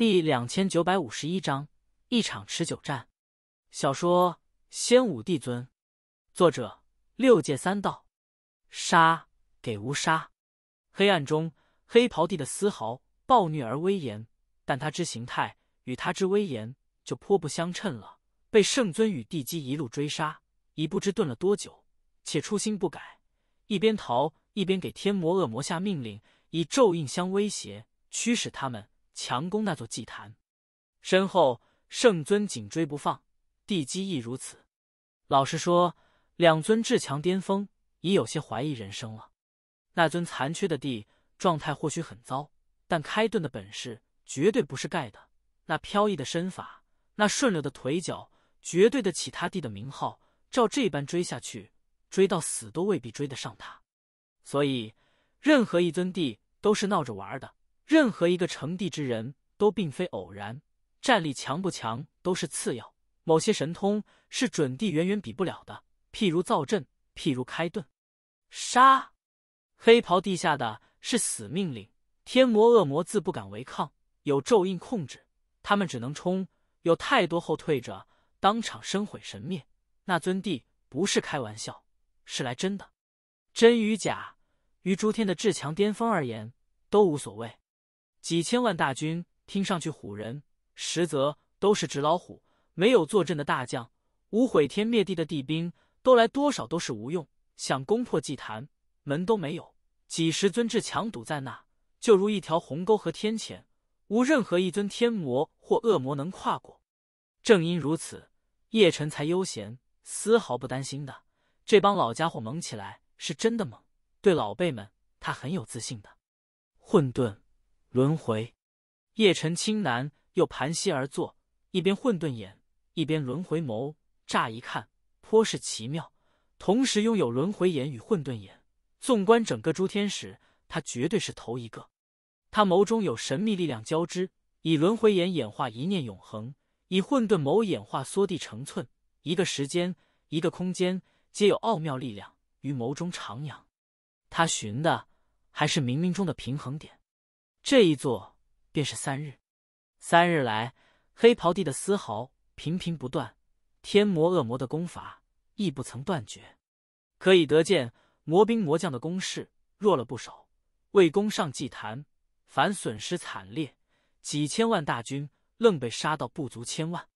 第两千九百五十一章，一场持久战。小说《仙武帝尊》，作者六界三道。杀给无杀。黑暗中，黑袍帝的丝毫暴虐而威严。但他之形态与他之威严，就颇不相称了。被圣尊与帝姬一路追杀，已不知遁了多久，且初心不改。一边逃，一边给天魔恶魔下命令，以咒印相威胁，驱使他们。强攻那座祭坛，身后圣尊紧追不放，地基亦如此。老实说，两尊至强巅峰，已有些怀疑人生了。那尊残缺的地状态或许很糟，但开盾的本事绝对不是盖的。那飘逸的身法，那顺溜的腿脚，绝对得起他弟的名号。照这般追下去，追到死都未必追得上他。所以，任何一尊帝都是闹着玩的。任何一个成帝之人都并非偶然，战力强不强都是次要。某些神通是准帝远远比不了的，譬如造阵，譬如开盾。杀！黑袍地下的是死命令，天魔恶魔自不敢违抗。有咒印控制，他们只能冲。有太多后退者，当场身毁神灭。那尊帝不是开玩笑，是来真的。真与假，于诸天的至强巅峰而言，都无所谓。几千万大军听上去唬人，实则都是纸老虎。没有坐镇的大将，无毁天灭地的地兵，都来多少都是无用。想攻破祭坛门都没有，几十尊至强堵在那，就如一条鸿沟和天堑，无任何一尊天魔或恶魔能跨过。正因如此，叶辰才悠闲，丝毫不担心的。这帮老家伙猛起来是真的猛，对老辈们，他很有自信的。混沌。轮回，叶辰青南又盘膝而坐，一边混沌眼，一边轮回眸。乍一看，颇是奇妙。同时拥有轮回眼与混沌眼，纵观整个诸天使，他绝对是头一个。他眸中有神秘力量交织，以轮回眼演化一念永恒，以混沌眸演化缩地成寸。一个时间，一个空间，皆有奥妙力量于眸中徜徉。他寻的还是冥冥中的平衡点。这一坐便是三日，三日来，黑袍帝的嘶嚎频频不断，天魔恶魔的攻伐亦不曾断绝，可以得见魔兵魔将的攻势弱了不少，未攻上祭坛，反损失惨烈，几千万大军愣被杀到不足千万。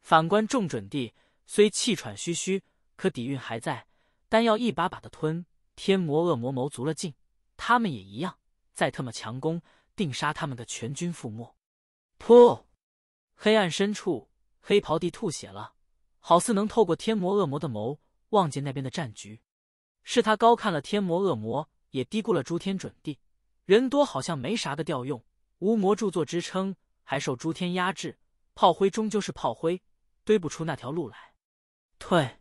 反观众准帝虽气喘吁吁，可底蕴还在，丹药一把把的吞。天魔恶魔谋足了劲，他们也一样，再特么强攻。并杀他们的全军覆没。噗！黑暗深处，黑袍帝吐血了，好似能透过天魔恶魔的眸望见那边的战局。是他高看了天魔恶魔，也低估了诸天准地。人多好像没啥的调用，无魔著作支撑，还受诸天压制，炮灰终究是炮灰，堆不出那条路来。退！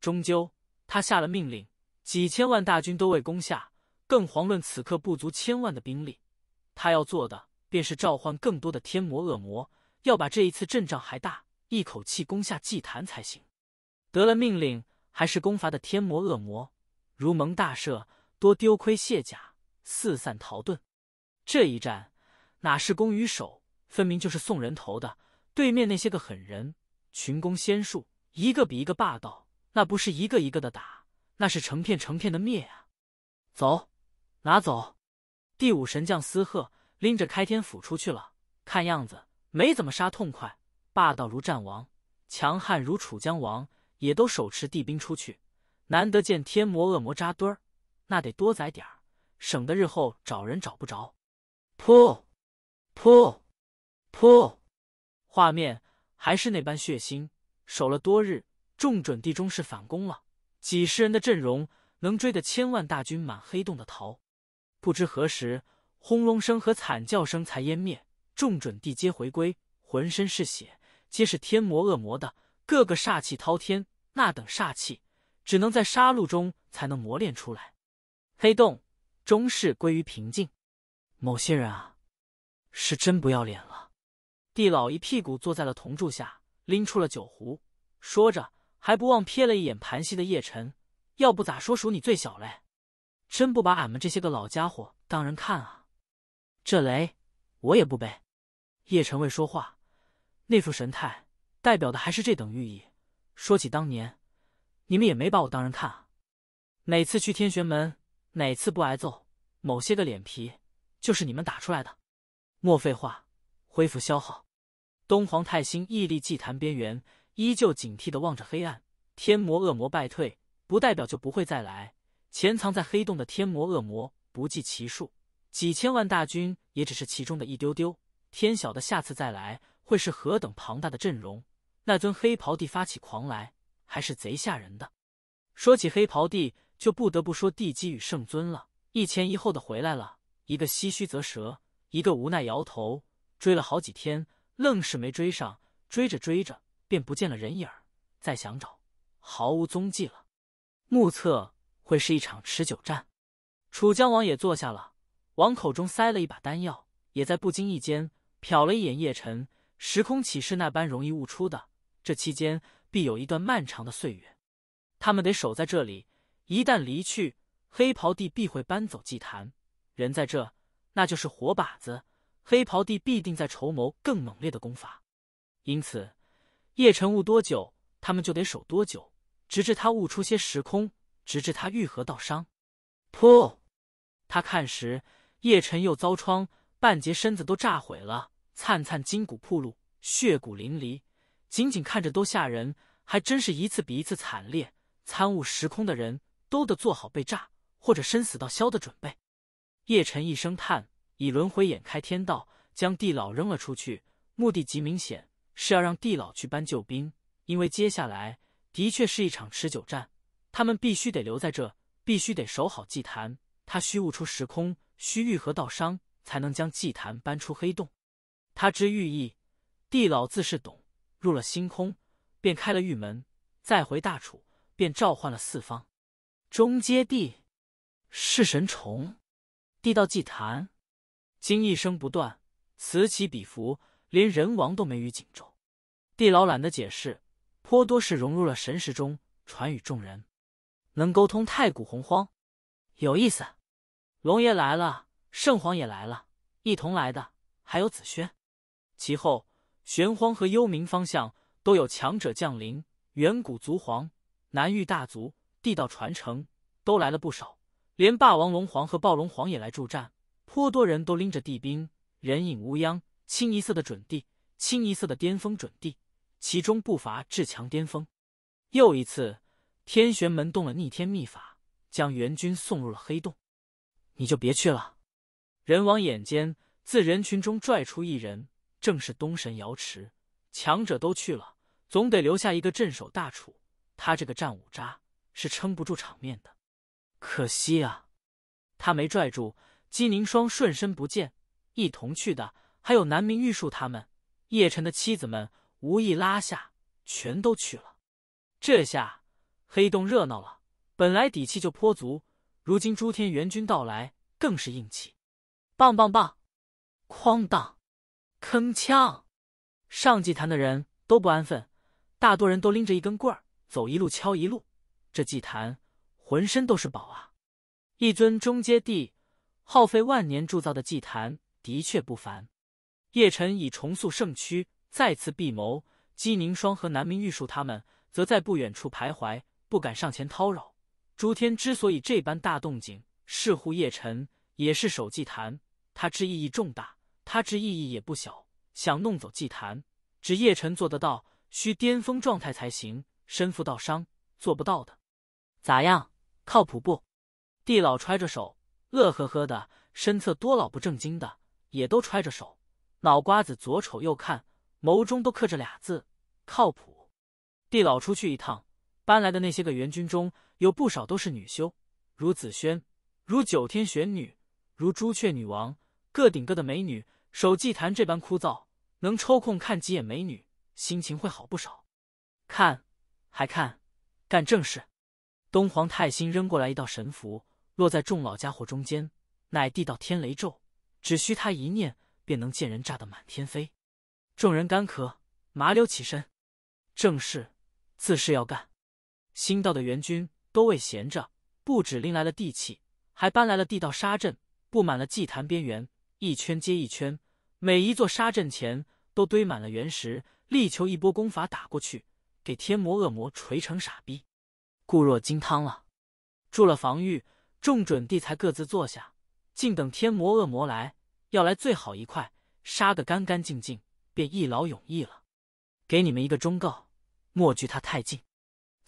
终究，他下了命令，几千万大军都未攻下，更遑论此刻不足千万的兵力。他要做的便是召唤更多的天魔恶魔，要把这一次阵仗还大，一口气攻下祭坛才行。得了命令，还是攻伐的天魔恶魔如蒙大赦，多丢盔卸甲，四散逃遁。这一战哪是攻与守，分明就是送人头的。对面那些个狠人，群攻仙术，一个比一个霸道，那不是一个一个的打，那是成片成片的灭啊！走，拿走。第五神将司鹤拎着开天斧出去了，看样子没怎么杀痛快。霸道如战王，强悍如楚江王，也都手持地兵出去。难得见天魔恶魔扎堆儿，那得多宰点儿，省得日后找人找不着。噗，噗，噗！画面还是那般血腥。守了多日，众准地中士反攻了，几十人的阵容能追得千万大军满黑洞的逃。不知何时，轰隆声和惨叫声才湮灭，众准帝皆回归，浑身是血，皆是天魔恶魔的，个个煞气滔天。那等煞气，只能在杀戮中才能磨练出来。黑洞终是归于平静。某些人啊，是真不要脸了。地老一屁股坐在了铜柱下，拎出了酒壶，说着还不忘瞥了一眼盘膝的叶辰，要不咋说属你最小嘞。真不把俺们这些个老家伙当人看啊！这雷我也不背。叶辰未说话，那副神态代表的还是这等寓意。说起当年，你们也没把我当人看啊！哪次去天玄门，哪次不挨揍？某些个脸皮就是你们打出来的。莫废话，恢复消耗。东皇太星屹立祭坛边缘，依旧警惕的望着黑暗。天魔恶魔败退，不代表就不会再来。潜藏在黑洞的天魔恶魔不计其数，几千万大军也只是其中的一丢丢。天晓得下次再来会是何等庞大的阵容？那尊黑袍帝发起狂来，还是贼吓人的。说起黑袍帝，就不得不说帝姬与圣尊了。一前一后的回来了，一个唏嘘啧舌，一个无奈摇头。追了好几天，愣是没追上。追着追着，便不见了人影儿，再想找，毫无踪迹了。目测。会是一场持久战。楚江王也坐下了，往口中塞了一把丹药，也在不经意间瞟了一眼叶辰。时空启示那般容易悟出的，这期间必有一段漫长的岁月。他们得守在这里，一旦离去，黑袍帝必会搬走祭坛。人在这，那就是活靶子。黑袍帝必定在筹谋更猛烈的功法，因此，叶辰悟多久，他们就得守多久，直至他悟出些时空。直至他愈合到伤，噗！他看时，叶辰又遭创，半截身子都炸毁了，灿灿筋骨铺路，血骨淋漓，仅仅看着都吓人，还真是一次比一次惨烈。参悟时空的人都得做好被炸或者生死到消的准备。叶辰一声叹，以轮回眼开天道，将地老扔了出去，目的极明显，是要让地老去搬救兵，因为接下来的确是一场持久战。他们必须得留在这，必须得守好祭坛。他需悟出时空，需愈合道伤，才能将祭坛搬出黑洞。他知寓意，地老自是懂。入了星空，便开了玉门，再回大楚，便召唤了四方。中阶地，噬神虫，地道祭坛。经一生不断，此起彼伏，连人王都没于锦州。地老懒得解释，颇多是融入了神识中，传与众人。能沟通太古洪荒，有意思。龙爷来了，圣皇也来了，一同来的还有紫萱。其后，玄荒和幽冥方向都有强者降临，远古族皇、南域大族、地道传承都来了不少，连霸王龙皇和暴龙皇也来助战。颇多人都拎着地兵，人影乌央，清一色的准地，清一色的巅峰准地，其中不乏至强巅峰。又一次。天玄门动了逆天秘法，将元军送入了黑洞，你就别去了。人王眼尖，自人群中拽出一人，正是东神瑶池。强者都去了，总得留下一个镇守大楚。他这个战五渣是撑不住场面的，可惜啊，他没拽住。姬凝霜瞬身不见。一同去的还有南明玉树他们，叶辰的妻子们无意拉下，全都去了。这下。黑洞热闹了，本来底气就颇足，如今诸天援军到来，更是硬气。棒棒棒！哐当，铿锵。上祭坛的人都不安分，大多人都拎着一根棍儿，走一路敲一路。这祭坛浑身都是宝啊！一尊中阶帝耗费万年铸造的祭坛，的确不凡。叶辰已重塑圣躯，再次闭眸。姬凝霜和南明玉树他们则在不远处徘徊。不敢上前叨扰。诸天之所以这般大动静，是护叶辰，也是守祭坛。他之意义重大，他之意义也不小。想弄走祭坛，只叶辰做得到，需巅峰状态才行。身负道伤，做不到的。咋样，靠谱不？地老揣着手，乐呵呵的。身侧多老不正经的，也都揣着手，脑瓜子左瞅右看，眸中都刻着俩字：靠谱。地老出去一趟。搬来的那些个援军中，有不少都是女修，如紫萱，如九天玄女，如朱雀女王，各顶各的美女。守祭坛这般枯燥，能抽空看几眼美女，心情会好不少。看，还看，干正事。东皇太心扔过来一道神符，落在众老家伙中间，乃地道天雷咒，只需他一念，便能见人炸得满天飞。众人干咳，麻溜起身，正事自是要干。新到的援军都未闲着，不止拎来了地契，还搬来了地道沙阵，布满了祭坛边缘，一圈接一圈。每一座沙阵前都堆满了原石，力求一波功法打过去，给天魔恶魔锤成傻逼，固若金汤了。筑了防御，众准地才各自坐下，静等天魔恶魔来。要来最好一块，杀个干干净净，便一劳永逸了。给你们一个忠告，莫距他太近。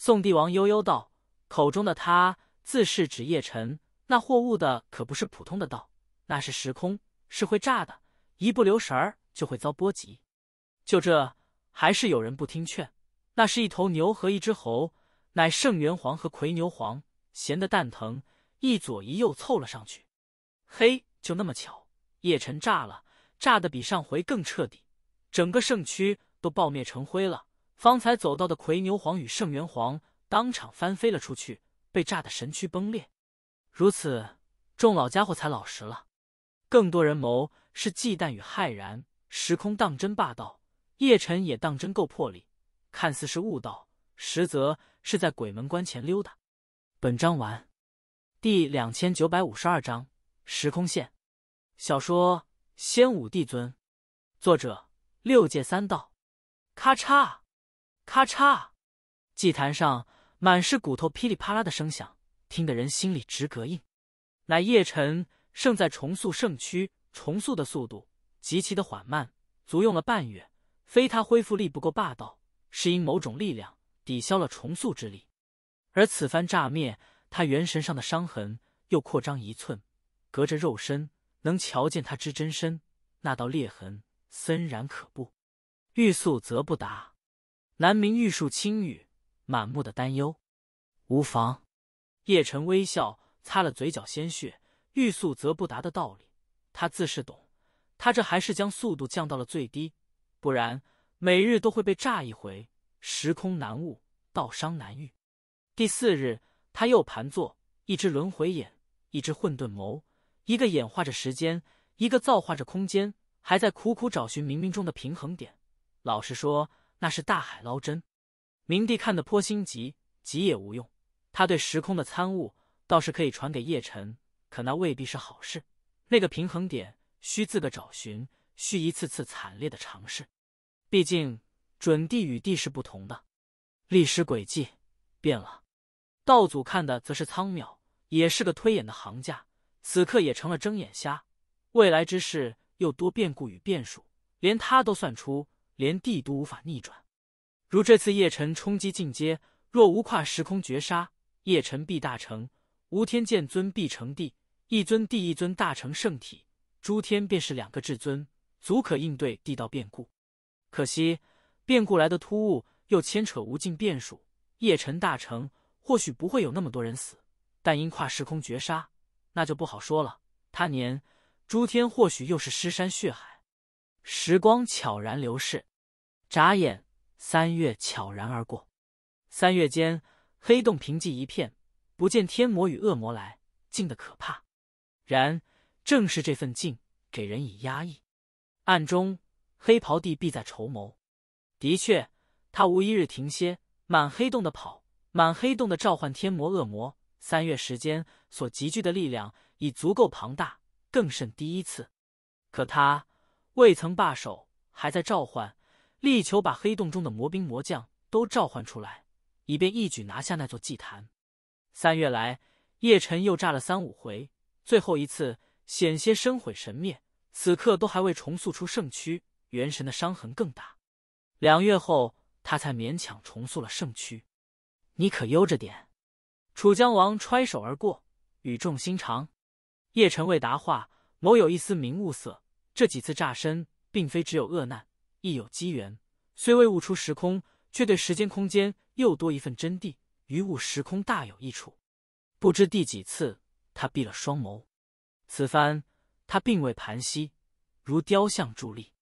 宋帝王悠悠道：“口中的他，自是指叶晨。那货物的可不是普通的道，那是时空，是会炸的。一不留神儿就会遭波及。就这，还是有人不听劝。那是一头牛和一只猴，乃圣元皇和葵牛皇，闲得蛋疼，一左一右凑了上去。嘿，就那么巧，叶辰炸了，炸得比上回更彻底，整个圣区都爆灭成灰了。”方才走到的奎牛皇与圣元皇当场翻飞了出去，被炸得神躯崩裂。如此，众老家伙才老实了。更多人谋是忌惮与骇然。时空当真霸道，叶辰也当真够魄力。看似是悟道，实则是在鬼门关前溜达。本章完。第两千九百五十二章时空线。小说《仙武帝尊》，作者六界三道。咔嚓。咔嚓！祭坛上满是骨头噼里啪啦的声响，听得人心里直膈应。乃叶辰胜在重塑圣躯，重塑的速度极其的缓慢，足用了半月。非他恢复力不够霸道，是因某种力量抵消了重塑之力。而此番炸灭，他元神上的伤痕又扩张一寸，隔着肉身能瞧见他之真身，那道裂痕森然可怖。欲速则不达。南明玉树青雨，满目的担忧。无妨，叶辰微笑，擦了嘴角鲜血。欲速则不达的道理，他自是懂。他这还是将速度降到了最低，不然每日都会被炸一回。时空难悟，道伤难愈。第四日，他又盘坐，一只轮回眼，一只混沌眸，一个演化着时间，一个造化着空间，还在苦苦找寻冥冥中的平衡点。老实说。那是大海捞针，明帝看得颇心急，急也无用。他对时空的参悟，倒是可以传给叶辰，可那未必是好事。那个平衡点，需自个找寻，需一次次惨烈的尝试。毕竟准地与地是不同的历史轨迹变了。道祖看的则是苍渺，也是个推演的行家，此刻也成了睁眼瞎。未来之事又多变故与变数，连他都算出。连帝都无法逆转，如这次叶辰冲击进阶，若无跨时空绝杀，叶辰必大成，无天剑尊必成帝，一尊帝，一尊大成圣体，诸天便是两个至尊，足可应对地道变故。可惜变故来的突兀，又牵扯无尽变数。叶辰大成，或许不会有那么多人死，但因跨时空绝杀，那就不好说了。他年诸天或许又是尸山血海。时光悄然流逝。眨眼，三月悄然而过。三月间，黑洞平静一片，不见天魔与恶魔来，静得可怕。然正是这份静，给人以压抑。暗中，黑袍帝必在筹谋。的确，他无一日停歇，满黑洞的跑，满黑洞的召唤天魔恶魔。三月时间所集聚的力量已足够庞大，更甚第一次。可他未曾罢手，还在召唤。力求把黑洞中的魔兵魔将都召唤出来，以便一举拿下那座祭坛。三月来，叶辰又炸了三五回，最后一次险些身毁神灭，此刻都还未重塑出圣躯，元神的伤痕更大。两月后，他才勉强重塑了圣躯。你可悠着点，楚江王揣手而过，语重心长。叶辰未答话，眸有一丝明悟色。这几次炸身，并非只有厄难。亦有机缘，虽未悟出时空，却对时间空间又多一份真谛，于悟时空大有益处。不知第几次，他闭了双眸。此番他并未盘膝，如雕像伫立，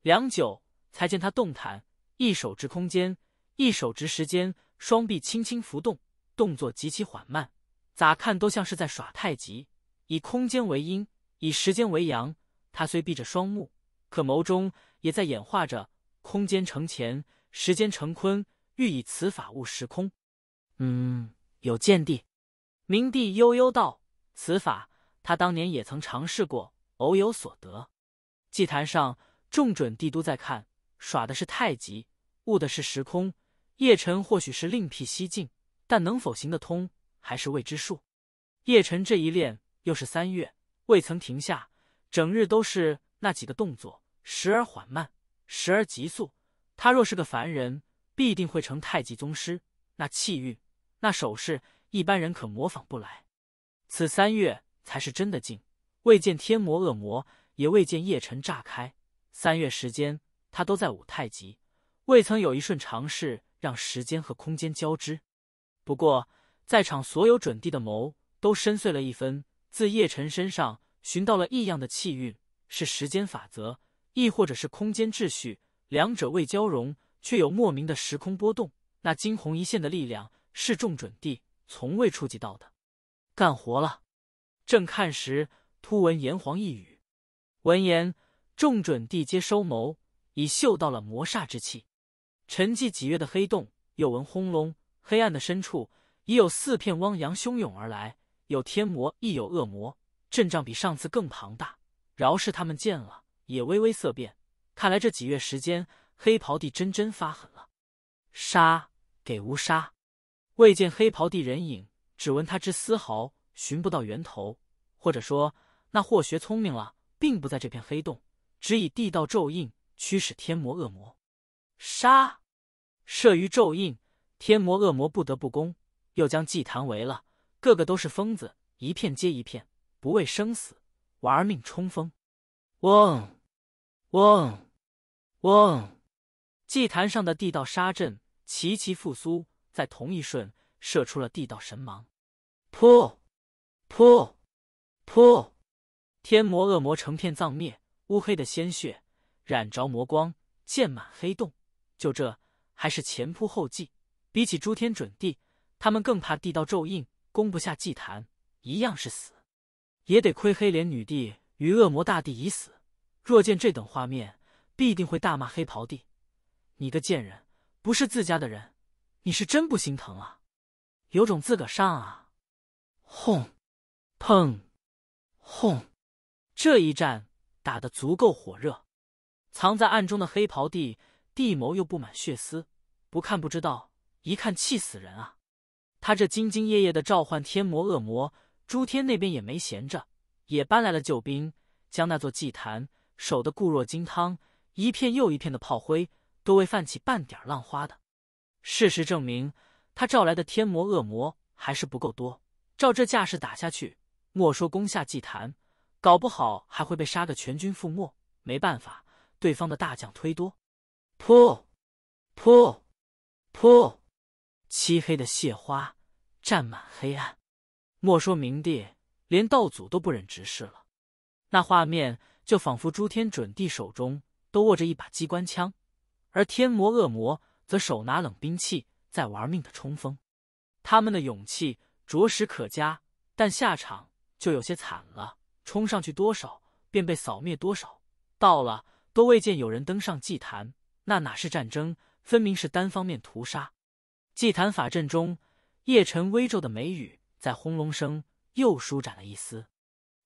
良久才见他动弹，一手执空间，一手执时间，双臂轻轻浮动，动作极其缓慢，咋看都像是在耍太极。以空间为阴，以时间为阳。他虽闭着双目，可眸中。也在演化着，空间成乾，时间成坤，欲以此法悟时空。嗯，有见地。明帝悠悠道：“此法，他当年也曾尝试过，偶有所得。”祭坛上，众准帝都在看，耍的是太极，悟的是时空。叶辰或许是另辟蹊径，但能否行得通，还是未知数。叶辰这一练又是三月，未曾停下，整日都是那几个动作。时而缓慢，时而急速。他若是个凡人，必定会成太极宗师。那气韵，那手势，一般人可模仿不来。此三月才是真的静，未见天魔恶魔，也未见叶辰炸开。三月时间，他都在舞太极，未曾有一瞬尝试让时间和空间交织。不过，在场所有准帝的眸都深邃了一分，自叶辰身上寻到了异样的气韵，是时间法则。亦或者是空间秩序，两者未交融，却有莫名的时空波动。那惊鸿一现的力量，是众准帝从未触及到的。干活了。正看时，突闻炎黄一语。闻言，众准帝皆收眸，已嗅到了魔煞之气。沉寂几月的黑洞，又闻轰隆。黑暗的深处，已有四片汪洋汹涌而来，有天魔亦有恶魔，阵仗比上次更庞大。饶是他们见了。也微微色变，看来这几月时间，黑袍帝真真发狠了。杀，给吾杀！未见黑袍帝人影，只闻他之丝毫，寻不到源头，或者说那霍学聪明了，并不在这片黑洞，只以地道咒印驱使天魔恶魔。杀！摄于咒印，天魔恶魔不得不攻，又将祭坛围了，个个都是疯子，一片接一片，不畏生死，玩命冲锋。嗡。嗡，嗡！祭坛上的地道沙阵齐齐复苏，在同一瞬射出了地道神芒。噗，噗，噗！天魔恶魔成片葬灭，乌黑的鲜血染着魔光，溅满黑洞。就这，还是前仆后继。比起诸天准地，他们更怕地道咒印攻不下祭坛，一样是死。也得亏黑莲女帝与恶魔大帝已死。若见这等画面，必定会大骂黑袍弟：“你个贱人，不是自家的人，你是真不心疼啊！有种自个上啊！”轰，砰，轰，这一战打得足够火热。藏在暗中的黑袍弟，地眸又布满血丝，不看不知道，一看气死人啊！他这兢兢业业的召唤天魔恶魔，诸天那边也没闲着，也搬来了救兵，将那座祭坛。守得固若金汤，一片又一片的炮灰都未泛起半点浪花的。事实证明，他召来的天魔恶魔还是不够多。照这架势打下去，莫说攻下祭坛，搞不好还会被杀个全军覆没。没办法，对方的大将忒多。噗，噗，噗！漆黑的血花沾满黑暗，莫说明帝，连道祖都不忍直视了。那画面。就仿佛诸天准帝手中都握着一把机关枪，而天魔恶魔则手拿冷兵器在玩命的冲锋。他们的勇气着实可嘉，但下场就有些惨了。冲上去多少，便被扫灭多少。到了，都未见有人登上祭坛。那哪是战争，分明是单方面屠杀。祭坛法阵中，叶辰微皱的眉宇在轰隆声又舒展了一丝。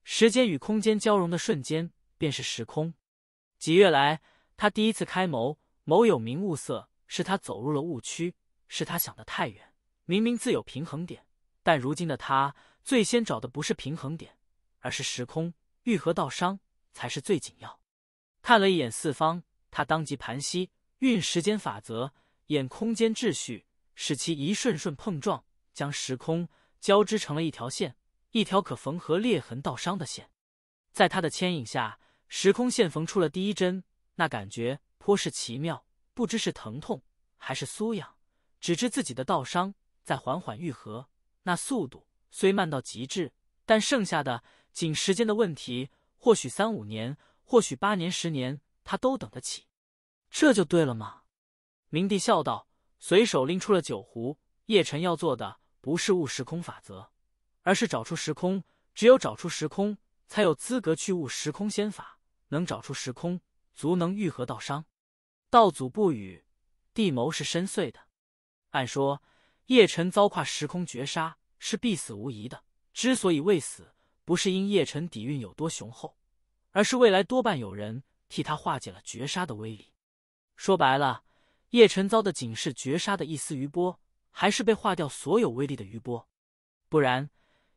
时间与空间交融的瞬间。便是时空。几月来，他第一次开眸，眸有明物色，是他走入了误区，是他想的太远。明明自有平衡点，但如今的他，最先找的不是平衡点，而是时空愈合道伤才是最紧要。看了一眼四方，他当即盘膝运时间法则，演空间秩序，使其一瞬瞬碰撞，将时空交织成了一条线，一条可缝合裂痕道伤的线。在他的牵引下。时空线缝出了第一针，那感觉颇是奇妙，不知是疼痛还是酥痒，只知自己的道伤在缓缓愈合。那速度虽慢到极致，但剩下的仅时间的问题，或许三五年，或许八年十年，他都等得起。这就对了吗？明帝笑道，随手拎出了酒壶。叶辰要做的不是悟时空法则，而是找出时空。只有找出时空，才有资格去悟时空仙法。能找出时空，足能愈合道伤。道祖不语，帝谋是深邃的。按说叶辰遭跨时空绝杀是必死无疑的，之所以未死，不是因叶辰底蕴有多雄厚，而是未来多半有人替他化解了绝杀的威力。说白了，叶晨遭的仅是绝杀的一丝余波，还是被化掉所有威力的余波，不然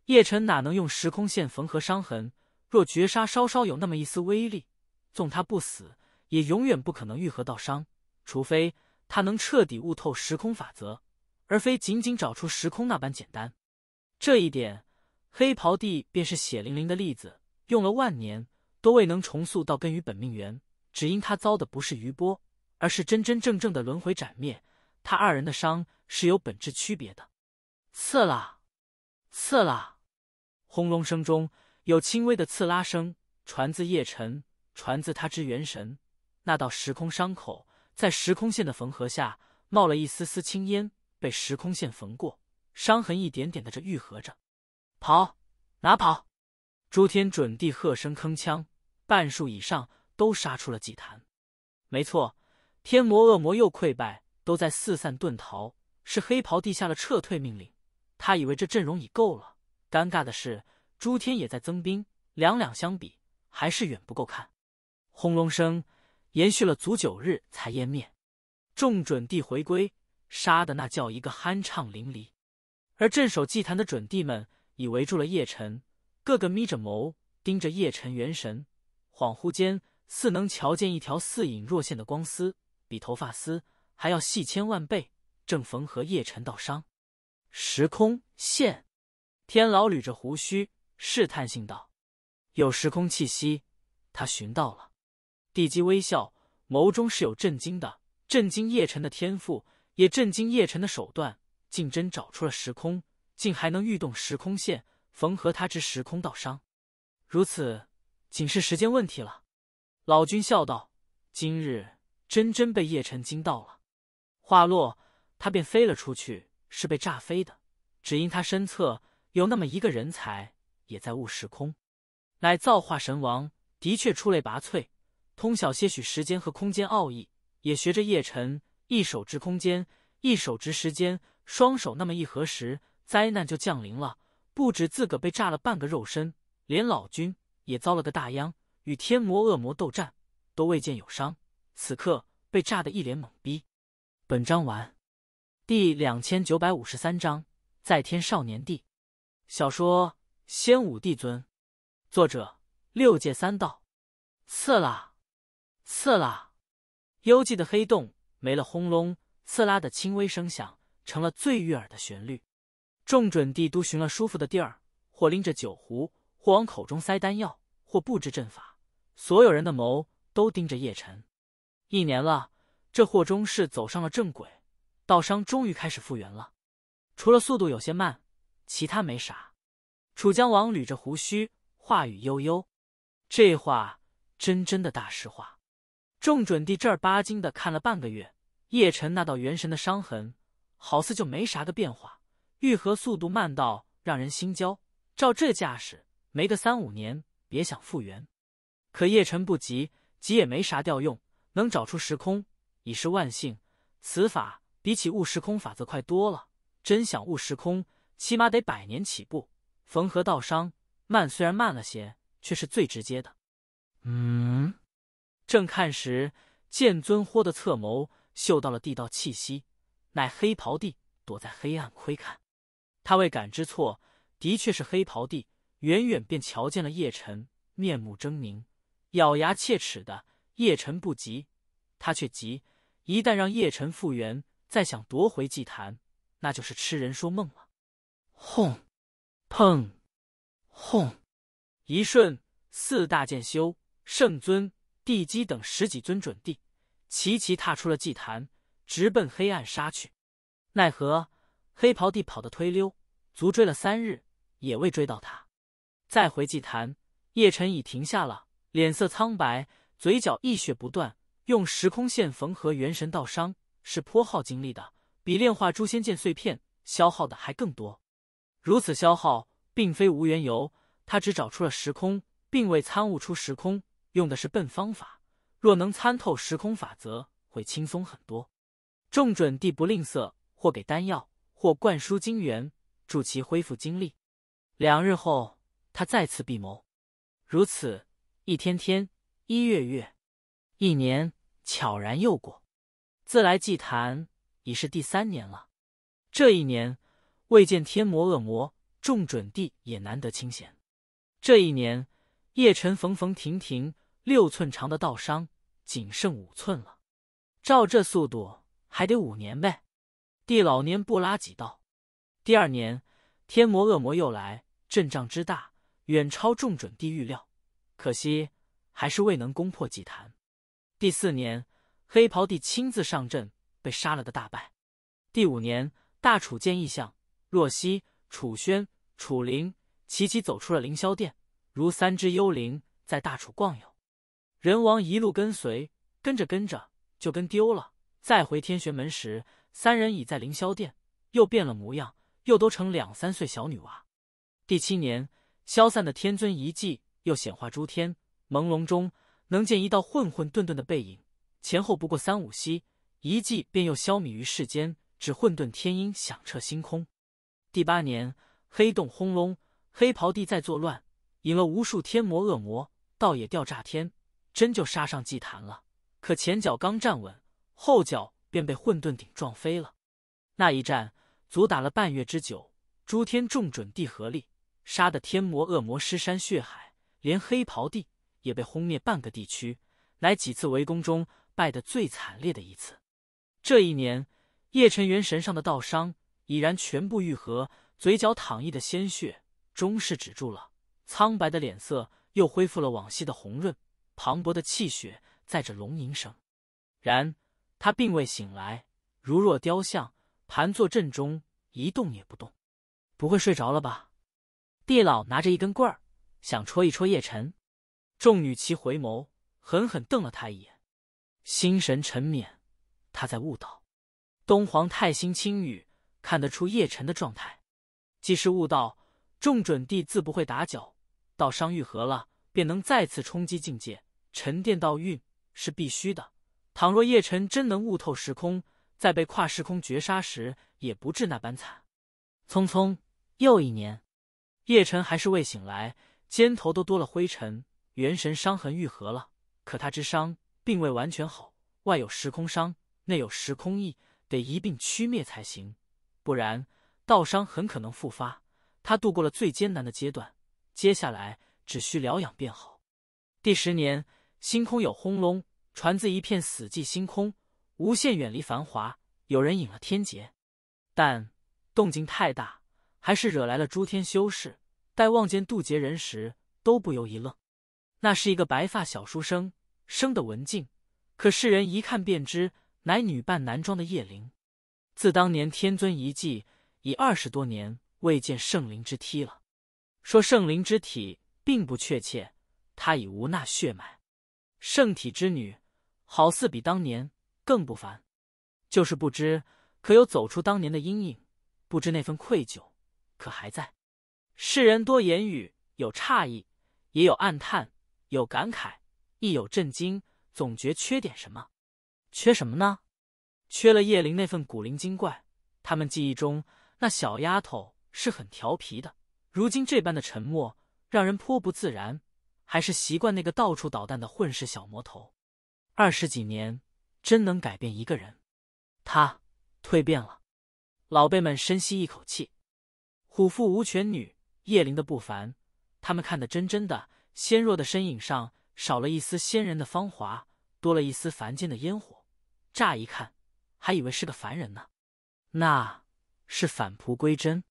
叶辰哪能用时空线缝合伤痕？若绝杀稍稍有那么一丝威力，纵他不死，也永远不可能愈合到伤。除非他能彻底悟透时空法则，而非仅仅找出时空那般简单。这一点，黑袍帝便是血淋淋的例子。用了万年，都未能重塑到根于本命元，只因他遭的不是余波，而是真真正正的轮回斩灭。他二人的伤是有本质区别的。刺啦，刺啦！轰隆声中。有轻微的刺拉声传自叶辰，传自他之元神。那道时空伤口在时空线的缝合下冒了一丝丝青烟，被时空线缝过，伤痕一点点的这愈合着。跑哪跑？诸天准地喝声铿锵，半数以上都杀出了祭坛。没错，天魔恶魔又溃败，都在四散遁逃。是黑袍帝下了撤退命令。他以为这阵容已够了。尴尬的是。诸天也在增兵，两两相比，还是远不够看。轰隆声延续了足九日才湮灭，众准帝回归，杀的那叫一个酣畅淋漓。而镇守祭坛的准帝们已围住了叶辰，个个眯着眸盯着叶辰元神，恍惚间似能瞧见一条似隐若现的光丝，比头发丝还要细千万倍，正缝合叶辰道伤。时空线，天牢捋着胡须。试探性道：“有时空气息，他寻到了。”帝姬微笑，眸中是有震惊的，震惊叶辰的天赋，也震惊叶辰的手段。竟真找出了时空，竟还能御动时空线，缝合他之时空道伤。如此，仅是时间问题了。老君笑道：“今日真真被叶辰惊到了。”话落，他便飞了出去，是被炸飞的。只因他身侧有那么一个人才。也在悟时空，乃造化神王，的确出类拔萃，通晓些许时间和空间奥义，也学着叶辰一手执空间，一手执时间，双手那么一合时，灾难就降临了。不止自个被炸了半个肉身，连老君也遭了个大殃，与天魔恶魔斗战都未见有伤，此刻被炸得一脸懵逼。本章完，第两千九百五十三章，在天少年帝小说。《仙武帝尊》，作者：六界三道。刺啦，刺啦，幽寂的黑洞没了，轰隆，刺啦的轻微声响成了最悦耳的旋律。众准帝都寻了舒服的地儿，或拎着酒壶，或往口中塞丹药，或布置阵法。所有人的眸都盯着叶辰。一年了，这霍中是走上了正轨，道商终于开始复原了。除了速度有些慢，其他没啥。楚江王捋着胡须，话语悠悠：“这话真真的大实话。”众准帝正儿八经的看了半个月，叶辰那道元神的伤痕，好似就没啥个变化，愈合速度慢到让人心焦。照这架势，没个三五年，别想复原。可叶辰不急，急也没啥调用，能找出时空已是万幸。此法比起悟时空法则快多了，真想悟时空，起码得百年起步。缝合道伤慢，虽然慢了些，却是最直接的。嗯，正看时，剑尊豁的侧眸，嗅到了地道气息，乃黑袍帝躲在黑暗窥看。他未感知错，的确是黑袍帝，远远便瞧见了叶辰，面目狰狞，咬牙切齿的。叶辰不急，他却急。一旦让叶辰复原，再想夺回祭坛，那就是痴人说梦了。轰！砰！轰！一瞬，四大剑修、圣尊、帝基等十几尊准帝，齐齐踏出了祭坛，直奔黑暗杀去。奈何黑袍帝跑得推溜，足追了三日，也未追到他。再回祭坛，叶辰已停下了，脸色苍白，嘴角溢血不断。用时空线缝合元神道伤，是颇耗精力的，比炼化诛仙剑碎片消耗的还更多。如此消耗并非无缘由，他只找出了时空，并未参悟出时空，用的是笨方法。若能参透时空法则，会轻松很多。众准地不吝啬，或给丹药，或灌输精元，助其恢复精力。两日后，他再次闭眸。如此一天天，一月月，一年悄然又过。自来祭坛已是第三年了。这一年。未见天魔恶魔，众准地也难得清闲。这一年，叶辰缝缝停停，六寸长的道伤仅剩五寸了。照这速度，还得五年呗。地老年不拉几道。第二年，天魔恶魔又来，阵仗之大远超众准地预料。可惜还是未能攻破祭坛。第四年，黑袍帝亲自上阵，被杀了个大败。第五年，大楚见异象。若曦、楚轩、楚灵齐齐走出了凌霄殿，如三只幽灵在大楚逛悠。人王一路跟随，跟着跟着就跟丢了。再回天玄门时，三人已在凌霄殿，又变了模样，又都成两三岁小女娃。第七年，消散的天尊遗迹又显化诸天，朦胧中能见一道混混沌沌的背影，前后不过三五息，遗迹便又消弭于世间，只混沌天音响彻星空。第八年，黑洞轰隆，黑袍帝在作乱，引了无数天魔恶魔，倒也吊炸天，真就杀上祭坛了。可前脚刚站稳，后脚便被混沌鼎撞飞了。那一战足打了半月之久，诸天众准帝合力杀的天魔恶魔尸山血海，连黑袍帝也被轰灭半个地区，乃几次围攻中败得最惨烈的一次。这一年，叶辰元神上的道伤。已然全部愈合，嘴角淌溢的鲜血终是止住了，苍白的脸色又恢复了往昔的红润，磅礴的气血载着龙吟声，然他并未醒来，如若雕像盘坐阵中一动也不动，不会睡着了吧？地老拿着一根棍儿，想戳一戳叶辰。众女齐回眸，狠狠瞪了他一眼，心神沉湎，他在悟道。东皇太心轻语。看得出叶辰的状态，既是悟道，众准地自不会打搅。到伤愈合了，便能再次冲击境界，沉淀道运是必须的。倘若叶辰真能悟透时空，在被跨时空绝杀时，也不至那般惨。匆匆又一年，叶辰还是未醒来，肩头都多了灰尘。元神伤痕愈合了，可他之伤并未完全好，外有时空伤，内有时空意，得一并驱灭才行。不然，道伤很可能复发。他度过了最艰难的阶段，接下来只需疗养便好。第十年，星空有轰隆，传自一片死寂星空，无限远离繁华。有人引了天劫，但动静太大，还是惹来了诸天修士。待望见渡劫人时，都不由一愣。那是一个白发小书生，生得文静，可世人一看便知，乃女扮男装的叶灵。自当年天尊遗迹，已二十多年未见圣灵之梯了。说圣灵之体，并不确切，他已无那血脉。圣体之女，好似比当年更不凡。就是不知可有走出当年的阴影，不知那份愧疚可还在。世人多言语，有诧异，也有暗叹，有感慨，亦有震惊，总觉缺点什么。缺什么呢？缺了叶灵那份古灵精怪，他们记忆中那小丫头是很调皮的。如今这般的沉默，让人颇不自然。还是习惯那个到处捣蛋的混世小魔头。二十几年，真能改变一个人。他蜕变了。老辈们深吸一口气：“虎父无犬女。”叶灵的不凡，他们看得真真的。纤弱的身影上少了一丝仙人的芳华，多了一丝凡间的烟火。乍一看。还以为是个凡人呢，那是返璞归真。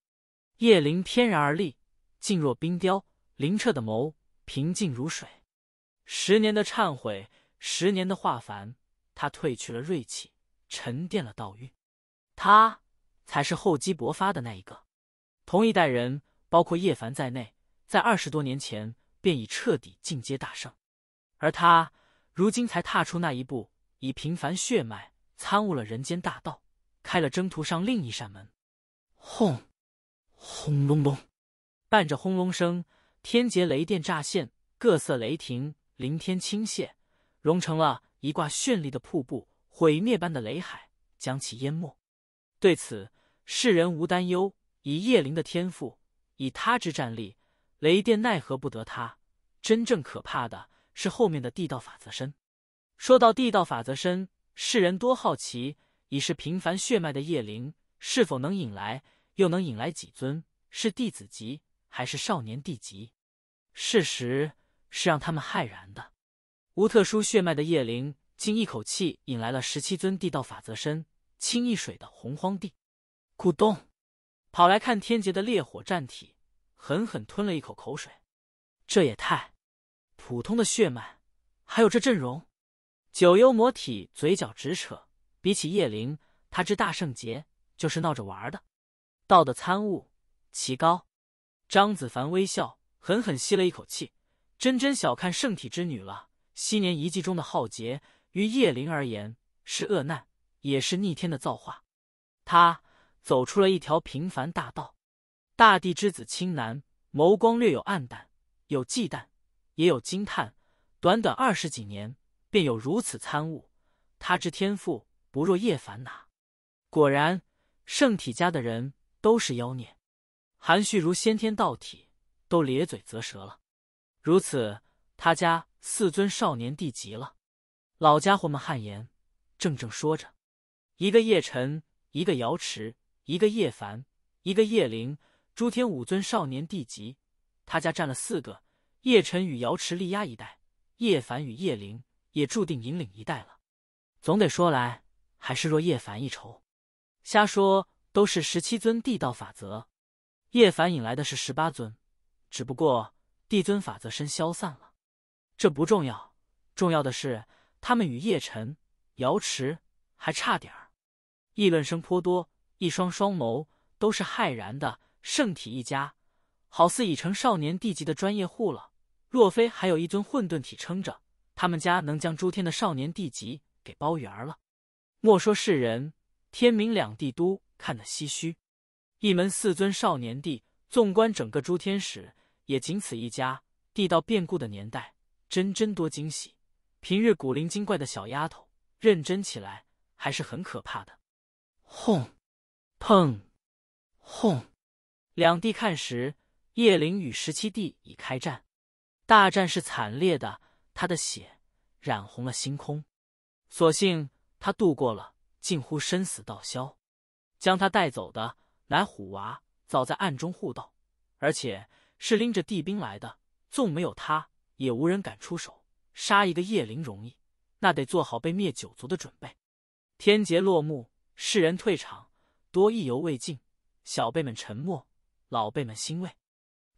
叶灵翩然而立，静若冰雕，灵澈的眸平静如水。十年的忏悔，十年的化凡，他褪去了锐气，沉淀了道韵。他才是厚积薄发的那一个。同一代人，包括叶凡在内，在二十多年前便已彻底进阶大圣，而他如今才踏出那一步，以平凡血脉。参悟了人间大道，开了征途上另一扇门。轰！轰隆隆，伴着轰隆声，天劫雷电乍现，各色雷霆凌天倾泻，融成了一挂绚丽的瀑布。毁灭般的雷海将其淹没。对此，世人无担忧。以叶灵的天赋，以他之战力，雷电奈何不得他。真正可怕的，是后面的地道法则身。说到地道法则身。世人多好奇，已是平凡血脉的叶灵是否能引来，又能引来几尊？是弟子级还是少年帝级？事实是让他们骇然的：无特殊血脉的叶灵，竟一口气引来了十七尊地道法则身，清一水的洪荒地。咕咚，跑来看天劫的烈火战体，狠狠吞了一口口水。这也太普通的血脉，还有这阵容。九幽魔体嘴角直扯，比起叶灵，他之大圣劫就是闹着玩的。道的参悟其高，张子凡微笑，狠狠吸了一口气，真真小看圣体之女了。昔年遗迹中的浩劫，于叶灵而言是恶难，也是逆天的造化。他走出了一条平凡大道。大地之子青南眸光略有黯淡，有忌惮，也有惊叹。短短二十几年。便有如此参悟，他之天赋不若叶凡哪。果然，圣体家的人都是妖孽。韩旭如先天道体，都咧嘴啧舌了。如此，他家四尊少年帝级了。老家伙们汗颜，正正说着：一个叶辰，一个瑶池，一个叶凡，一个叶灵。诸天五尊少年帝级，他家占了四个。叶辰与瑶池力压一代，叶凡与叶灵。也注定引领一代了，总得说来，还是若叶凡一筹。瞎说，都是十七尊地道法则，叶凡引来的是十八尊，只不过帝尊法则身消散了，这不重要，重要的是他们与叶辰、瑶池还差点儿。议论声颇多，一双双眸都是骇然的。圣体一家，好似已成少年帝级的专业户了，若非还有一尊混沌体撑着。他们家能将诸天的少年帝级给包圆了，莫说世人，天明两帝都看得唏嘘。一门四尊少年帝，纵观整个诸天史，也仅此一家。地道变故的年代，真真多惊喜。平日古灵精怪的小丫头，认真起来还是很可怕的。轰！砰！轰！两地看时，叶灵与十七弟已开战。大战是惨烈的。他的血染红了星空，所幸他度过了近乎生死道消，将他带走的乃虎娃，早在暗中护道，而且是拎着地兵来的，纵没有他，也无人敢出手杀一个叶灵，容易那得做好被灭九族的准备。天劫落幕，世人退场，多意犹未尽，小辈们沉默，老辈们欣慰，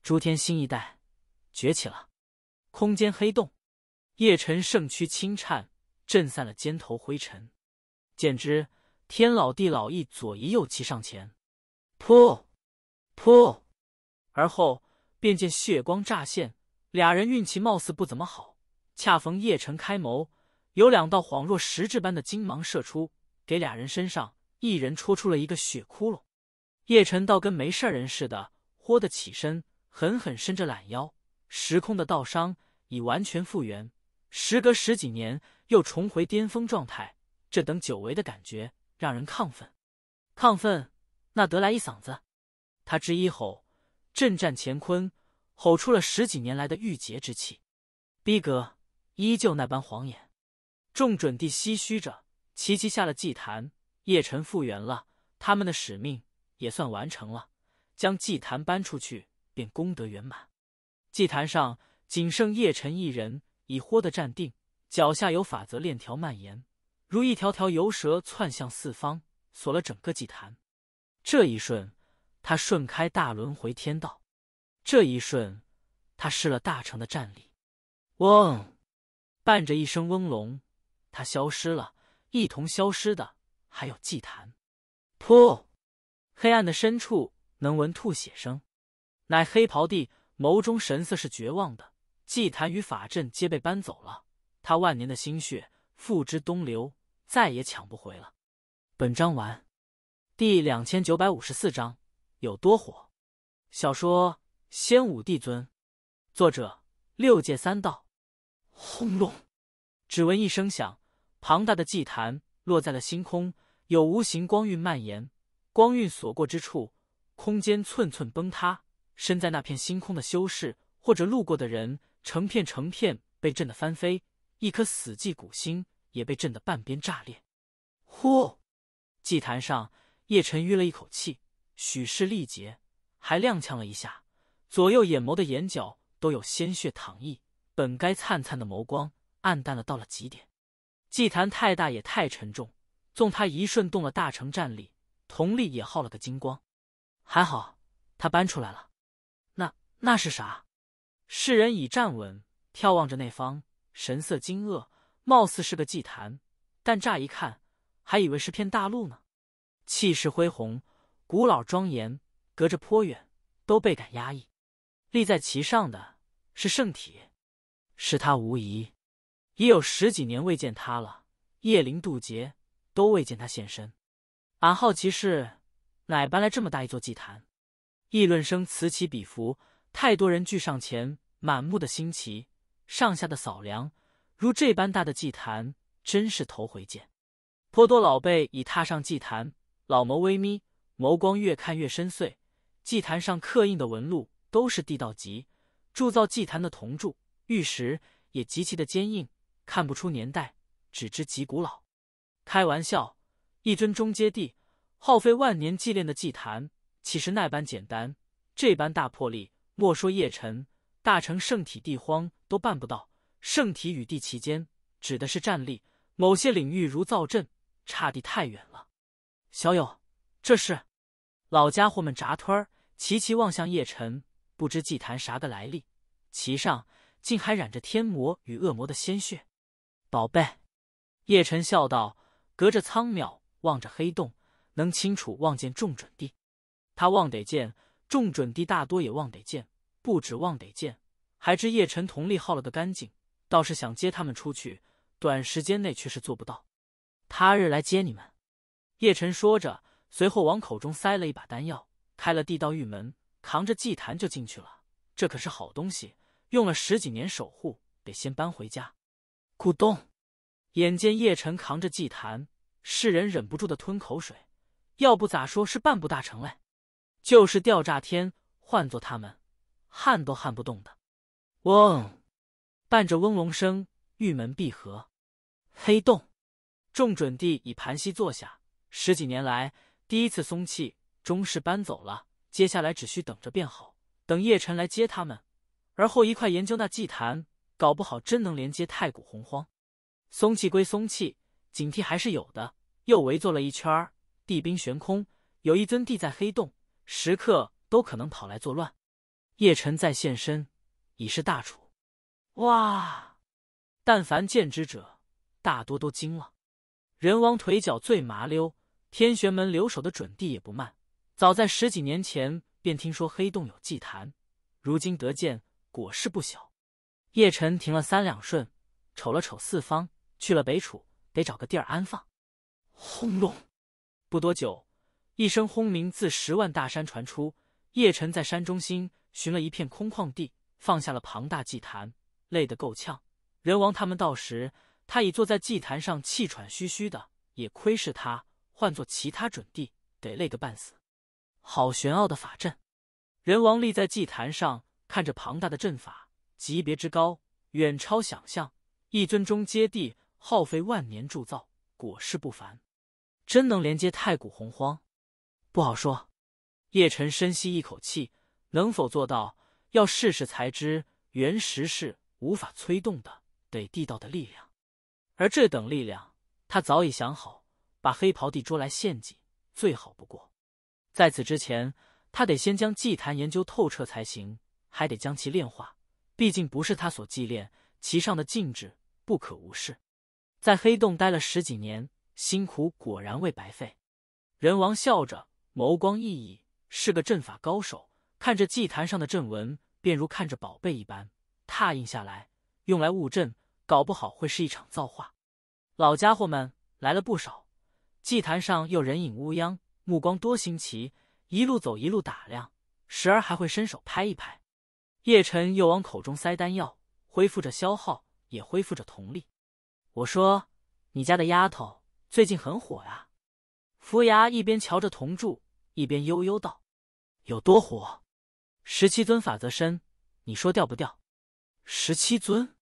诸天新一代崛起了，空间黑洞。叶辰圣躯轻颤，震散了肩头灰尘。见直天老地老一左一右齐上前，噗，噗，而后便见血光乍现。俩人运气貌似不怎么好，恰逢叶辰开眸，有两道恍若实质般的金芒射出，给俩人身上一人戳出了一个血窟窿。叶辰倒跟没事人似的，豁得起身，狠狠伸着懒腰。时空的道伤已完全复原。时隔十几年，又重回巅峰状态，这等久违的感觉让人亢奋。亢奋，那得来一嗓子！他之一吼，震战乾坤，吼出了十几年来的郁结之气，逼格依旧那般晃眼。众准帝唏嘘着，齐齐下了祭坛。叶辰复原了，他们的使命也算完成了。将祭坛搬出去，便功德圆满。祭坛上仅剩叶辰一人。已豁的站定，脚下有法则链条蔓延，如一条条游蛇窜向四方，锁了整个祭坛。这一瞬，他顺开大轮回天道；这一瞬，他失了大成的战力。嗡，伴着一声嗡隆，他消失了。一同消失的，还有祭坛。噗，黑暗的深处能闻吐血声，乃黑袍帝眸中神色是绝望的。祭坛与法阵皆被搬走了，他万年的心血付之东流，再也抢不回了。本章完，第两千九百五十四章有多火？小说《仙武帝尊》，作者六界三道。轰隆！只闻一声响，庞大的祭坛落在了星空，有无形光晕蔓延，光晕所过之处，空间寸寸崩塌。身在那片星空的修士，或者路过的人。成片成片被震得翻飞，一颗死寂古星也被震得半边炸裂。呼！祭坛上，叶晨吁了一口气，许是力竭，还踉跄了一下，左右眼眸的眼角都有鲜血淌溢，本该灿灿的眸光暗淡了到了极点。祭坛太大也太沉重，纵他一瞬动了大成战力，同力也耗了个精光。还好，他搬出来了。那那是啥？世人已站稳，眺望着那方，神色惊愕，貌似是个祭坛，但乍一看还以为是片大陆呢。气势恢宏，古老庄严，隔着颇远，都倍感压抑。立在其上的是圣体，是他无疑。已有十几年未见他了，叶灵渡劫都未见他现身。俺好奇是哪搬来这么大一座祭坛？议论声此起彼伏。太多人聚上前，满目的新奇，上下的扫量，如这般大的祭坛真是头回见。颇多老辈已踏上祭坛，老眸微眯，眸光越看越深邃。祭坛上刻印的纹路都是地道级，铸造祭坛的铜柱、玉石也极其的坚硬，看不出年代，只知极古老。开玩笑，一尊中阶地耗费万年祭炼的祭坛，岂是那般简单？这般大魄力！莫说叶辰，大成圣体地荒都办不到。圣体与地其间，指的是战力。某些领域如造阵，差地太远了。小友，这是老家伙们扎推儿，齐齐望向叶辰，不知祭坛啥个来历，其上竟还染着天魔与恶魔的鲜血。宝贝，叶辰笑道，隔着苍渺望着黑洞，能清楚望见众准地，他望得见。众准地大多也望得见，不指望得见，还知叶辰同力耗了个干净，倒是想接他们出去，短时间内却是做不到。他日来接你们，叶辰说着，随后往口中塞了一把丹药，开了地道玉门，扛着祭坛就进去了。这可是好东西，用了十几年守护，得先搬回家。咕咚！眼见叶辰扛着祭坛，世人忍不住的吞口水，要不咋说是半步大成嘞？就是吊炸天，换做他们，撼都撼不动的。嗡，伴着嗡隆声，玉门闭合，黑洞。众准帝已盘膝坐下，十几年来第一次松气，终是搬走了。接下来只需等着便好，等叶辰来接他们，而后一块研究那祭坛，搞不好真能连接太古洪荒。松气归松气，警惕还是有的。又围坐了一圈，地冰悬空，有一尊帝在黑洞。时刻都可能跑来作乱，叶辰再现身已是大楚。哇！但凡见之者，大多都惊了。人王腿脚最麻溜，天玄门留守的准地也不慢。早在十几年前便听说黑洞有祭坛，如今得见，果是不小。叶辰停了三两瞬，瞅了瞅四方，去了北楚，得找个地儿安放。轰隆！不多久。一声轰鸣自十万大山传出，叶辰在山中心寻了一片空旷地，放下了庞大祭坛，累得够呛。人王他们到时，他已坐在祭坛上，气喘吁吁的。也亏是他，换做其他准帝，得累个半死。好玄奥的法阵，人王立在祭坛上，看着庞大的阵法，级别之高，远超想象。一尊中阶地耗费万年铸造，果是不凡，真能连接太古洪荒。不好说。叶辰深吸一口气，能否做到，要试试才知。原石是无法催动的，得地道的力量。而这等力量，他早已想好，把黑袍帝捉来献祭，最好不过。在此之前，他得先将祭坛研究透彻才行，还得将其炼化。毕竟不是他所祭炼，其上的禁制不可无视。在黑洞待了十几年，辛苦果然未白费。人王笑着。眸光熠熠，是个阵法高手。看着祭坛上的阵纹，便如看着宝贝一般，拓印下来，用来物阵，搞不好会是一场造化。老家伙们来了不少，祭坛上又人影乌央，目光多新奇，一路走一路打量，时而还会伸手拍一拍。叶辰又往口中塞丹药，恢复着消耗，也恢复着童力。我说：“你家的丫头最近很火呀。”扶牙一边瞧着铜柱。一边悠悠道：“有多火？十七尊法则身，你说掉不掉？十七尊，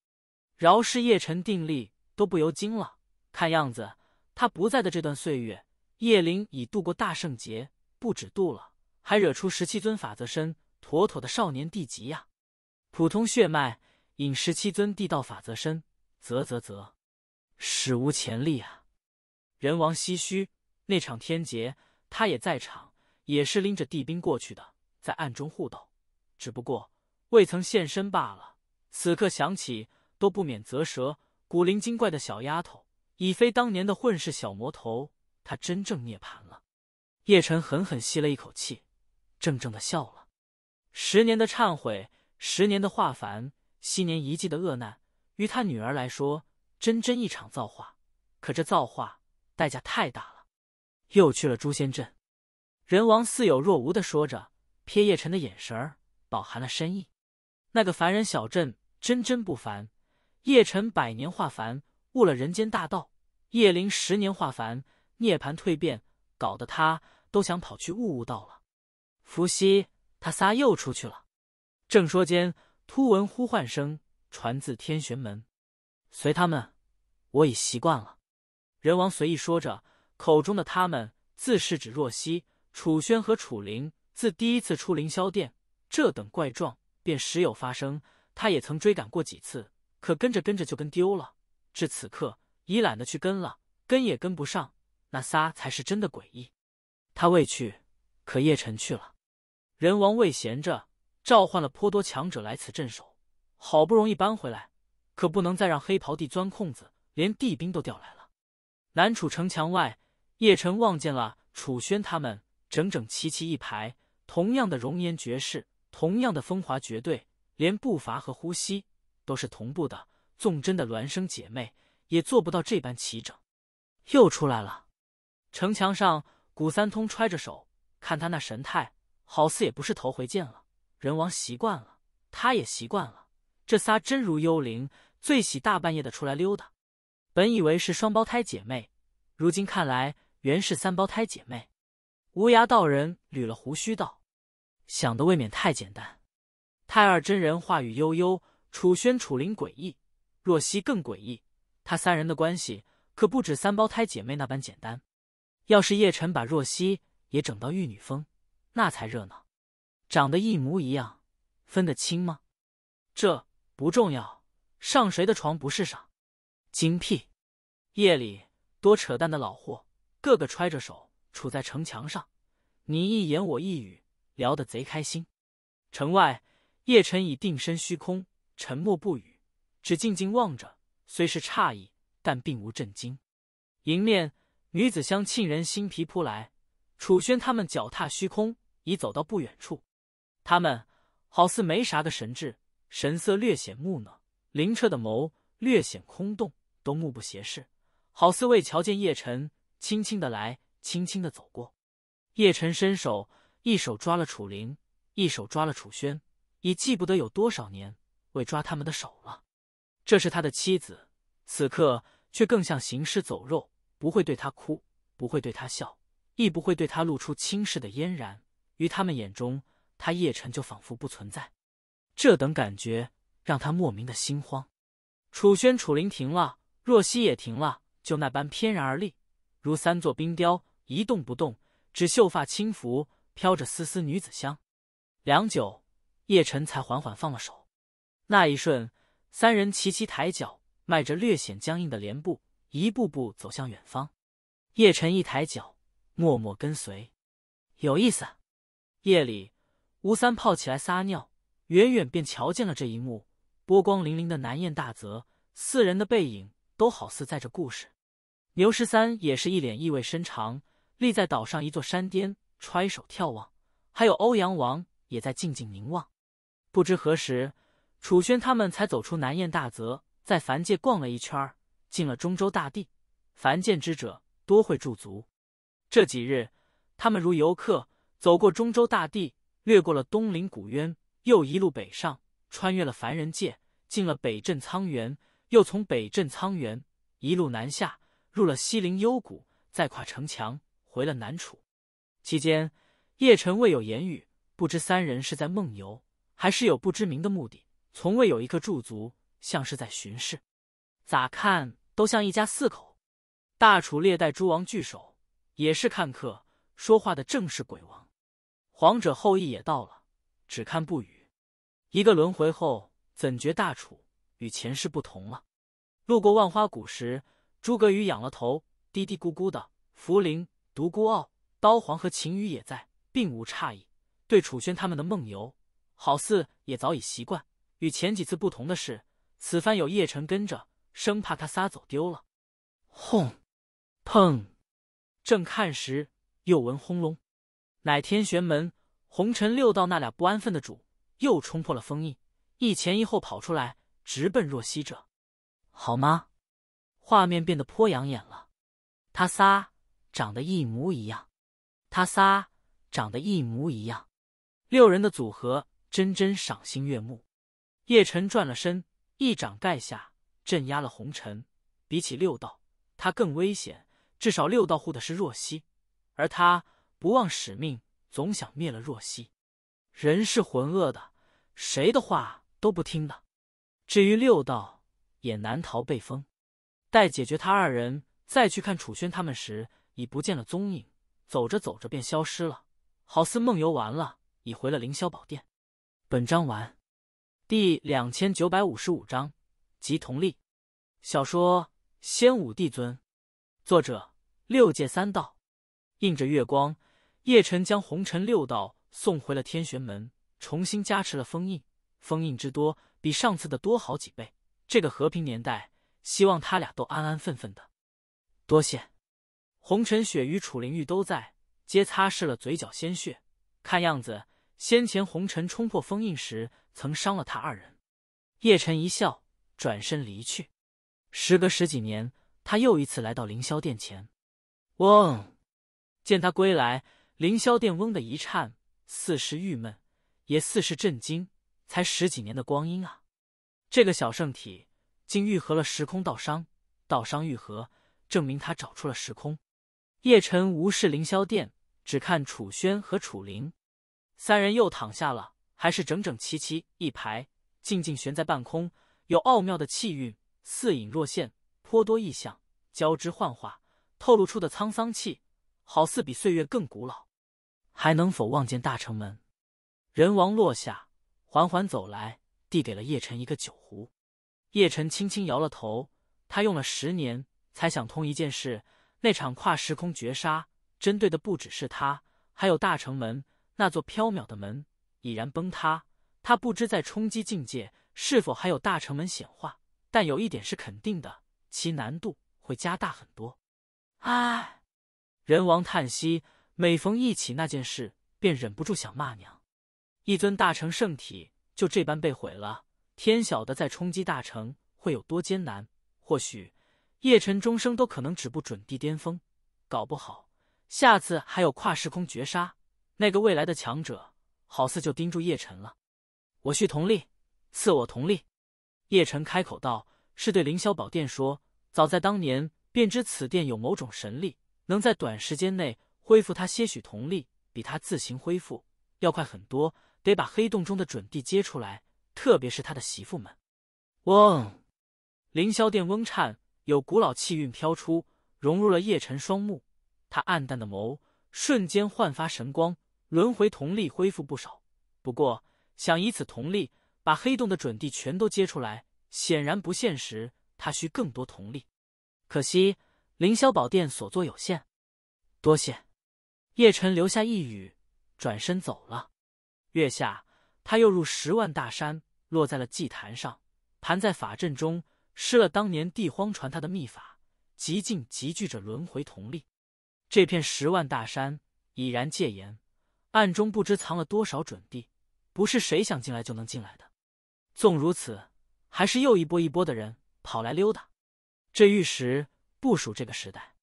饶是叶辰定力都不由惊了。看样子，他不在的这段岁月，叶灵已度过大圣劫，不止度了，还惹出十七尊法则身，妥妥的少年帝级呀！普通血脉引十七尊地道法则身，啧啧啧，史无前例啊！人王唏嘘，那场天劫他也在场。”也是拎着地兵过去的，在暗中护斗，只不过未曾现身罢了。此刻想起，都不免啧舌。古灵精怪的小丫头，已非当年的混世小魔头，她真正涅槃了。叶辰狠狠吸了一口气，怔怔的笑了。十年的忏悔，十年的化凡，昔年一季的厄难，于他女儿来说，真真一场造化。可这造化，代价太大了。又去了诛仙阵。人王似有若无的说着，瞥叶辰的眼神儿饱含了深意。那个凡人小镇真真不凡。叶辰百年化凡，悟了人间大道；叶灵十年化凡，涅槃蜕变，搞得他都想跑去悟悟道了。伏羲，他仨又出去了。正说间，突闻呼唤声传自天玄门。随他们，我已习惯了。人王随意说着，口中的他们自是指若曦。楚轩和楚灵自第一次出凌霄殿，这等怪状便时有发生。他也曾追赶过几次，可跟着跟着就跟丢了。至此刻，已懒得去跟了，跟也跟不上。那仨才是真的诡异。他未去，可叶辰去了。人王未闲着，召唤了颇多强者来此镇守。好不容易搬回来，可不能再让黑袍帝钻空子。连帝兵都调来了。南楚城墙外，叶辰望见了楚轩他们。整整齐齐一排，同样的容颜绝世，同样的风华绝对，连步伐和呼吸都是同步的。纵真的孪生姐妹也做不到这般齐整。又出来了，城墙上，古三通揣着手，看他那神态，好似也不是头回见了人王，习惯了，他也习惯了。这仨真如幽灵，最喜大半夜的出来溜达。本以为是双胞胎姐妹，如今看来，原是三胞胎姐妹。无涯道人捋了胡须道：“想的未免太简单。”太二真人话语悠悠，楚轩、楚灵诡异，若曦更诡异。他三人的关系可不止三胞胎姐妹那般简单。要是叶辰把若曦也整到玉女峰，那才热闹。长得一模一样，分得清吗？这不重要，上谁的床不是上？精辟。夜里多扯淡的老货，个个揣着手。处在城墙上，你一言我一语，聊得贼开心。城外，叶辰已定身虚空，沉默不语，只静静望着。虽是诧异，但并无震惊。迎面，女子香沁人心脾扑来。楚轩他们脚踏虚空，已走到不远处。他们好似没啥个神智，神色略显木讷。林澈的眸略显空洞，都目不斜视，好似未瞧见叶辰，轻轻的来。轻轻的走过，叶辰伸手，一手抓了楚灵，一手抓了楚轩，已记不得有多少年未抓他们的手了。这是他的妻子，此刻却更像行尸走肉，不会对他哭，不会对他笑，亦不会对他露出轻视的嫣然。于他们眼中，他叶辰就仿佛不存在。这等感觉让他莫名的心慌。楚轩、楚灵停了，若曦也停了，就那般翩然而立，如三座冰雕。一动不动，只秀发轻拂，飘着丝丝女子香。良久，叶辰才缓缓放了手。那一瞬，三人齐齐抬脚，迈着略显僵硬的连步，一步步走向远方。叶辰一抬脚，默默跟随。有意思。夜里，吴三泡起来撒尿，远远便瞧见了这一幕。波光粼粼的南雁大泽，四人的背影都好似在这故事。牛十三也是一脸意味深长。立在岛上一座山巅，揣手眺望，还有欧阳王也在静静凝望。不知何时，楚轩他们才走出南燕大泽，在凡界逛了一圈，进了中州大地。凡见之者多会驻足。这几日，他们如游客，走过中州大地，掠过了东林古渊，又一路北上，穿越了凡人界，进了北镇苍原，又从北镇苍原一路南下，入了西陵幽谷，再跨城墙。回了南楚，期间叶晨未有言语，不知三人是在梦游，还是有不知名的目的，从未有一刻驻足，像是在巡视。咋看都像一家四口。大楚列代诸王聚首，也是看客。说话的正是鬼王，皇者后裔也到了，只看不语。一个轮回后，怎觉大楚与前世不同了？路过万花谷时，诸葛羽仰了头，嘀嘀咕咕的，茯苓。独孤傲、刀皇和秦羽也在，并无诧异，对楚轩他们的梦游，好似也早已习惯。与前几次不同的是，此番有叶辰跟着，生怕他仨走丢了。轰！砰！正看时，又闻轰隆，乃天玄门红尘六道那俩不安分的主又冲破了封印，一前一后跑出来，直奔若曦这，好吗？画面变得颇养眼了，他仨。长得一模一样，他仨长得一模一样，六人的组合真真赏心悦目。叶辰转了身，一掌盖下，镇压了红尘。比起六道，他更危险。至少六道护的是若曦，而他不忘使命，总想灭了若曦。人是浑噩的，谁的话都不听的。至于六道，也难逃被封。待解决他二人，再去看楚轩他们时。已不见了踪影，走着走着便消失了，好似梦游完了，已回了凌霄宝殿。本章完，第两千九百五十五章即同力。小说《仙武帝尊》，作者六界三道。映着月光，叶晨将红尘六道送回了天玄门，重新加持了封印，封印之多比上次的多好几倍。这个和平年代，希望他俩都安安分分的。多谢。红尘雪与楚灵玉都在，皆擦拭了嘴角鲜血。看样子，先前红尘冲破封印时曾伤了他二人。叶辰一笑，转身离去。时隔十几年，他又一次来到凌霄殿前。嗡！见他归来，凌霄殿嗡的一颤，似是郁闷，也似是震惊。才十几年的光阴啊，这个小圣体竟愈合了时空道伤，道伤愈合，证明他找出了时空。叶辰无视凌霄殿，只看楚轩和楚灵，三人又躺下了，还是整整齐齐一排，静静悬在半空，有奥妙的气韵，似隐若现，颇多意象交织幻化，透露出的沧桑气，好似比岁月更古老。还能否望见大城门？人王落下，缓缓走来，递给了叶晨一个酒壶。叶晨轻轻摇了头，他用了十年才想通一件事。那场跨时空绝杀，针对的不只是他，还有大城门。那座缥缈的门已然崩塌。他不知在冲击境界是否还有大城门显化，但有一点是肯定的，其难度会加大很多。唉，人王叹息，每逢一起那件事，便忍不住想骂娘。一尊大成圣体就这般被毁了，天晓得在冲击大成会有多艰难。或许。叶辰终生都可能止步准地巅峰，搞不好下次还有跨时空绝杀。那个未来的强者，好似就盯住叶辰了。我需同力，赐我同力。叶辰开口道，是对凌霄宝殿说。早在当年便知此殿有某种神力，能在短时间内恢复他些许同力，比他自行恢复要快很多。得把黑洞中的准地接出来，特别是他的媳妇们。嗡，凌霄殿嗡颤。有古老气韵飘出，融入了叶晨双目。他暗淡的眸瞬间焕发神光，轮回铜力恢复不少。不过，想以此铜力把黑洞的准地全都接出来，显然不现实。他需更多铜力，可惜凌霄宝殿所做有限。多谢，叶晨留下一语，转身走了。月下，他又入十万大山，落在了祭坛上，盘在法阵中。失了当年帝荒传他的秘法，极尽集聚着轮回同力。这片十万大山已然戒严，暗中不知藏了多少准地，不是谁想进来就能进来的。纵如此，还是又一波一波的人跑来溜达。这玉石不属这个时代，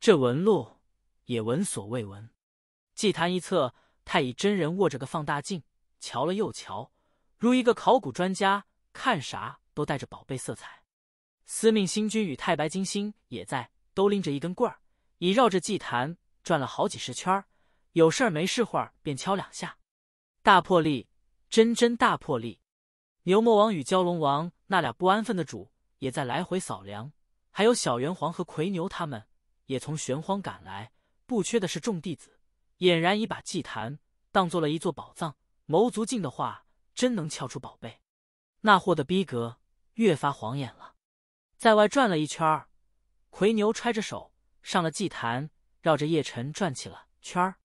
这纹路也闻所未闻。祭坛一侧，太乙真人握着个放大镜，瞧了又瞧，如一个考古专家，看啥都带着宝贝色彩。司命星君与太白金星也在，都拎着一根棍儿，已绕着祭坛转了好几十圈。有事儿没事会儿便敲两下。大破例，真真大破例！牛魔王与蛟龙王那俩不安分的主也在来回扫量。还有小元皇和奎牛，他们也从玄荒赶来，不缺的是众弟子，俨然已把祭坛当做了一座宝藏。谋足劲的话，真能撬出宝贝。那货的逼格越发晃眼了。在外转了一圈，奎牛揣着手上了祭坛，绕着叶辰转起了圈儿。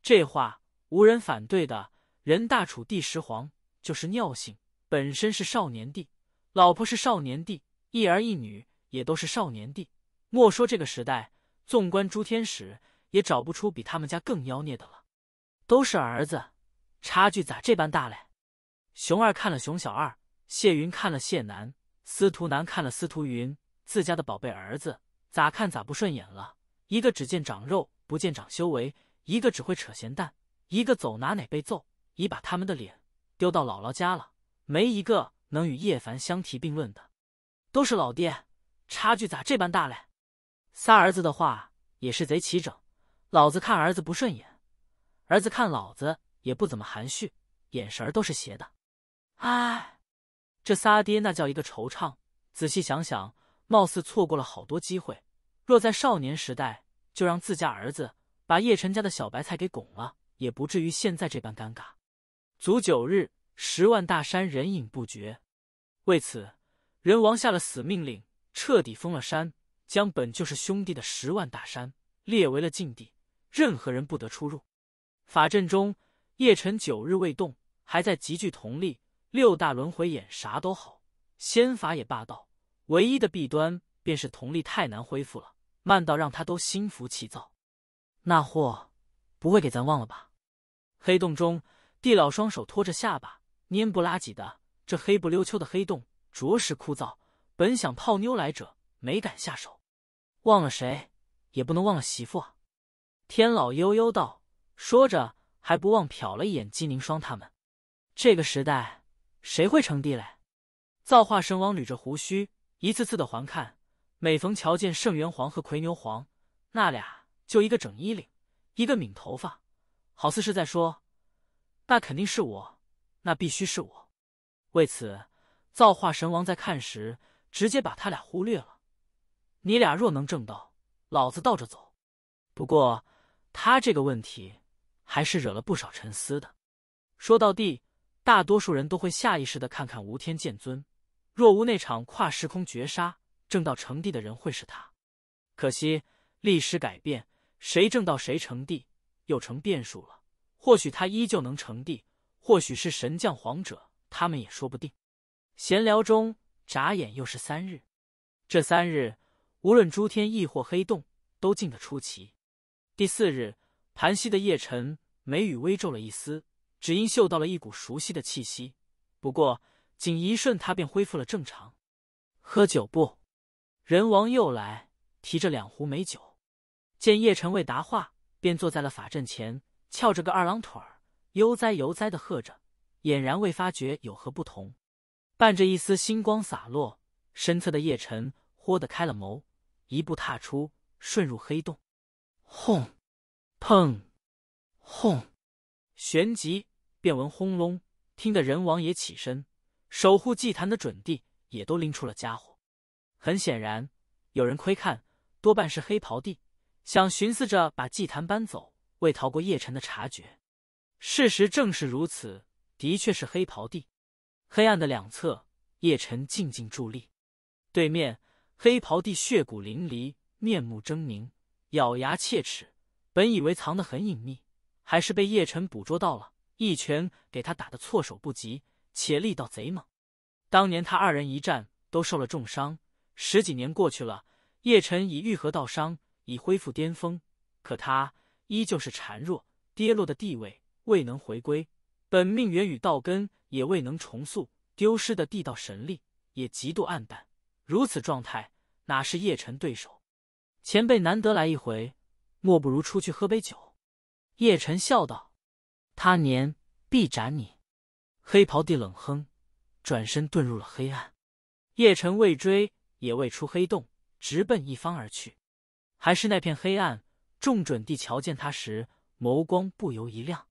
这话无人反对的。任大楚第十皇就是尿性，本身是少年帝，老婆是少年帝，一儿一女也都是少年帝。莫说这个时代，纵观诸天使，也找不出比他们家更妖孽的了。都是儿子，差距咋这般大嘞？熊二看了熊小二，谢云看了谢楠，司徒南看了司徒云自家的宝贝儿子，咋看咋不顺眼了。一个只见长肉不见长修为，一个只会扯闲蛋，一个走哪哪被揍，已把他们的脸丢到姥姥家了。没一个能与叶凡相提并论的，都是老爹，差距咋这般大嘞？仨儿子的话也是贼齐整，老子看儿子不顺眼，儿子看老子也不怎么含蓄，眼神都是斜的。唉。这仨爹那叫一个惆怅，仔细想想，貌似错过了好多机会。若在少年时代，就让自家儿子把叶晨家的小白菜给拱了，也不至于现在这般尴尬。足九日，十万大山人影不绝，为此人王下了死命令，彻底封了山，将本就是兄弟的十万大山列为了禁地，任何人不得出入。法阵中，叶晨九日未动，还在集聚同力。六大轮回眼啥都好，仙法也霸道，唯一的弊端便是瞳力太难恢复了，慢到让他都心浮气躁。那货不会给咱忘了吧？黑洞中，地老双手托着下巴，蔫不拉几的。这黑不溜秋的黑洞着实枯燥。本想泡妞来者，没敢下手。忘了谁也不能忘了媳妇啊！天老悠悠道，说着还不忘瞟了一眼姬宁霜他们。这个时代。谁会成帝嘞？造化神王捋着胡须，一次次的环看。每逢瞧见圣元皇和奎牛皇，那俩就一个整衣领，一个抿头发，好似是在说：“那肯定是我，那必须是我。”为此，造化神王在看时直接把他俩忽略了。你俩若能正道，老子倒着走。不过，他这个问题还是惹了不少沉思的。说到地。大多数人都会下意识的看看无天剑尊。若无那场跨时空绝杀，正道成帝的人会是他。可惜历史改变，谁正道谁成帝又成变数了。或许他依旧能成帝，或许是神将皇者，他们也说不定。闲聊中，眨眼又是三日。这三日，无论诸天亦或黑洞，都静得出奇。第四日，盘膝的叶辰眉宇微皱了一丝。只因嗅到了一股熟悉的气息，不过仅一瞬，他便恢复了正常。喝酒不？人王又来，提着两壶美酒。见叶辰未答话，便坐在了法阵前，翘着个二郎腿儿，悠哉悠哉的喝着，俨然未发觉有何不同。伴着一丝星光洒落，身侧的叶晨豁的开了眸，一步踏出，顺入黑洞。轰！砰！轰！旋即便闻轰隆，听得人王也起身，守护祭坛的准地也都拎出了家伙。很显然，有人窥看，多半是黑袍帝，想寻思着把祭坛搬走，未逃过叶辰的察觉。事实正是如此，的确是黑袍帝。黑暗的两侧，叶辰静静伫立，对面黑袍帝血骨淋漓，面目狰狞，咬牙切齿。本以为藏得很隐秘。还是被叶辰捕捉到了，一拳给他打得措手不及，且力道贼猛。当年他二人一战，都受了重伤。十几年过去了，叶辰已愈合道伤，已恢复巅峰，可他依旧是孱弱，跌落的地位未能回归，本命元与道根也未能重塑，丢失的地道神力也极度暗淡。如此状态，哪是叶辰对手？前辈难得来一回，莫不如出去喝杯酒。叶辰笑道：“他年必斩你。”黑袍帝冷哼，转身遁入了黑暗。叶辰未追，也未出黑洞，直奔一方而去。还是那片黑暗，众准帝瞧见他时，眸光不由一亮。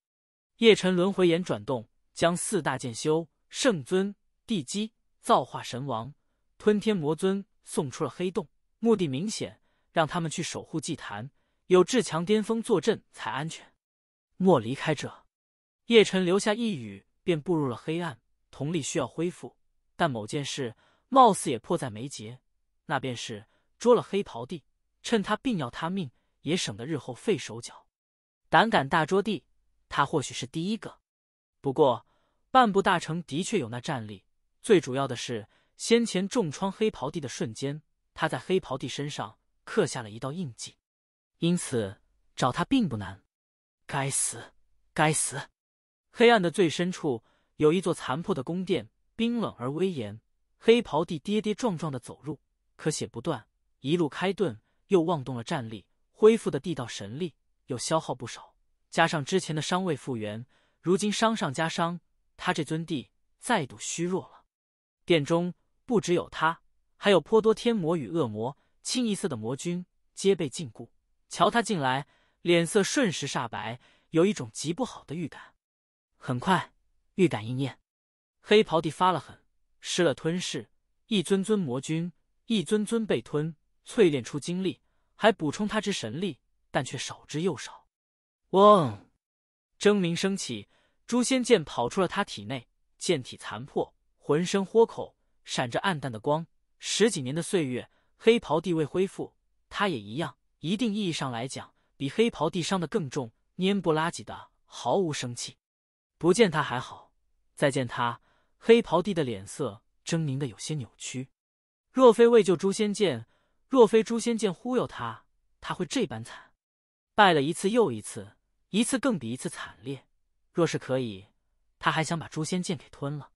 叶辰轮回眼转动，将四大剑修、圣尊、地基、造化神王、吞天魔尊送出了黑洞，目的明显，让他们去守护祭坛，有至强巅峰坐镇才安全。莫离开这，叶辰留下一语，便步入了黑暗。同力需要恢复，但某件事貌似也迫在眉睫，那便是捉了黑袍帝，趁他病要他命，也省得日后费手脚。胆敢大捉弟，他或许是第一个。不过半步大成的确有那战力，最主要的是先前重创黑袍帝的瞬间，他在黑袍帝身上刻下了一道印记，因此找他并不难。该死！该死！黑暗的最深处有一座残破的宫殿，冰冷而威严。黑袍帝跌跌撞撞的走入，可血不断，一路开盾，又妄动了战力，恢复的地道神力又消耗不少，加上之前的伤未复原，如今伤上加伤，他这尊帝再度虚弱了。殿中不只有他，还有颇多天魔与恶魔，清一色的魔君皆被禁锢。瞧他进来。脸色瞬时煞白，有一种极不好的预感。很快，预感应验。黑袍帝发了狠，施了吞噬，一尊尊魔君，一尊尊被吞，淬炼出精力，还补充他之神力，但却少之又少。嗡，争鸣升起，诛仙剑跑出了他体内，剑体残破，浑身豁口，闪着暗淡的光。十几年的岁月，黑袍帝未恢复，他也一样。一定意义上来讲。比黑袍帝伤的更重，蔫不拉几的，毫无生气。不见他还好，再见他，黑袍帝的脸色狰狞的有些扭曲。若非为救诛仙剑，若非诛仙剑忽悠他，他会这般惨？败了一次又一次，一次更比一次惨烈。若是可以，他还想把诛仙剑给吞了。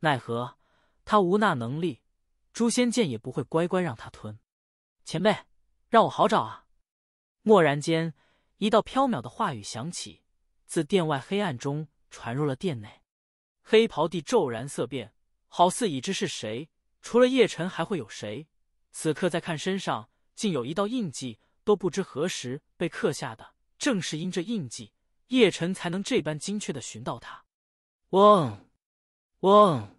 奈何他无那能力，诛仙剑也不会乖乖让他吞。前辈，让我好找啊。蓦然间，一道飘渺的话语响起，自殿外黑暗中传入了殿内。黑袍帝骤然色变，好似已知是谁。除了叶辰还会有谁？此刻再看身上，竟有一道印记，都不知何时被刻下的。正是因这印记，叶辰才能这般精确的寻到他。嗡，嗡，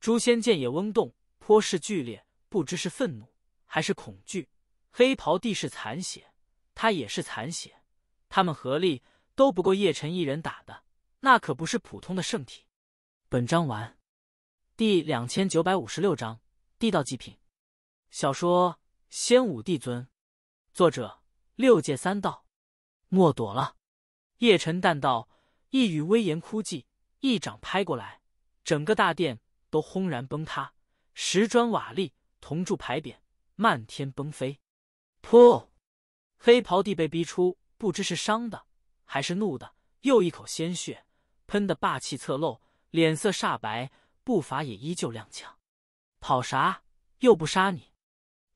诛仙剑也嗡动，颇是剧烈，不知是愤怒还是恐惧。黑袍帝是残血。他也是残血，他们合力都不够叶辰一人打的，那可不是普通的圣体。本章完，第两千九百五十六章地道祭品。小说《仙武帝尊》，作者：六界三道。莫躲了！叶辰淡道，一语威严枯寂，一掌拍过来，整个大殿都轰然崩塌，石砖瓦砾、铜柱牌匾漫天崩飞，噗！黑袍弟被逼出，不知是伤的还是怒的，又一口鲜血喷得霸气侧漏，脸色煞白，步伐也依旧踉跄。跑啥？又不杀你？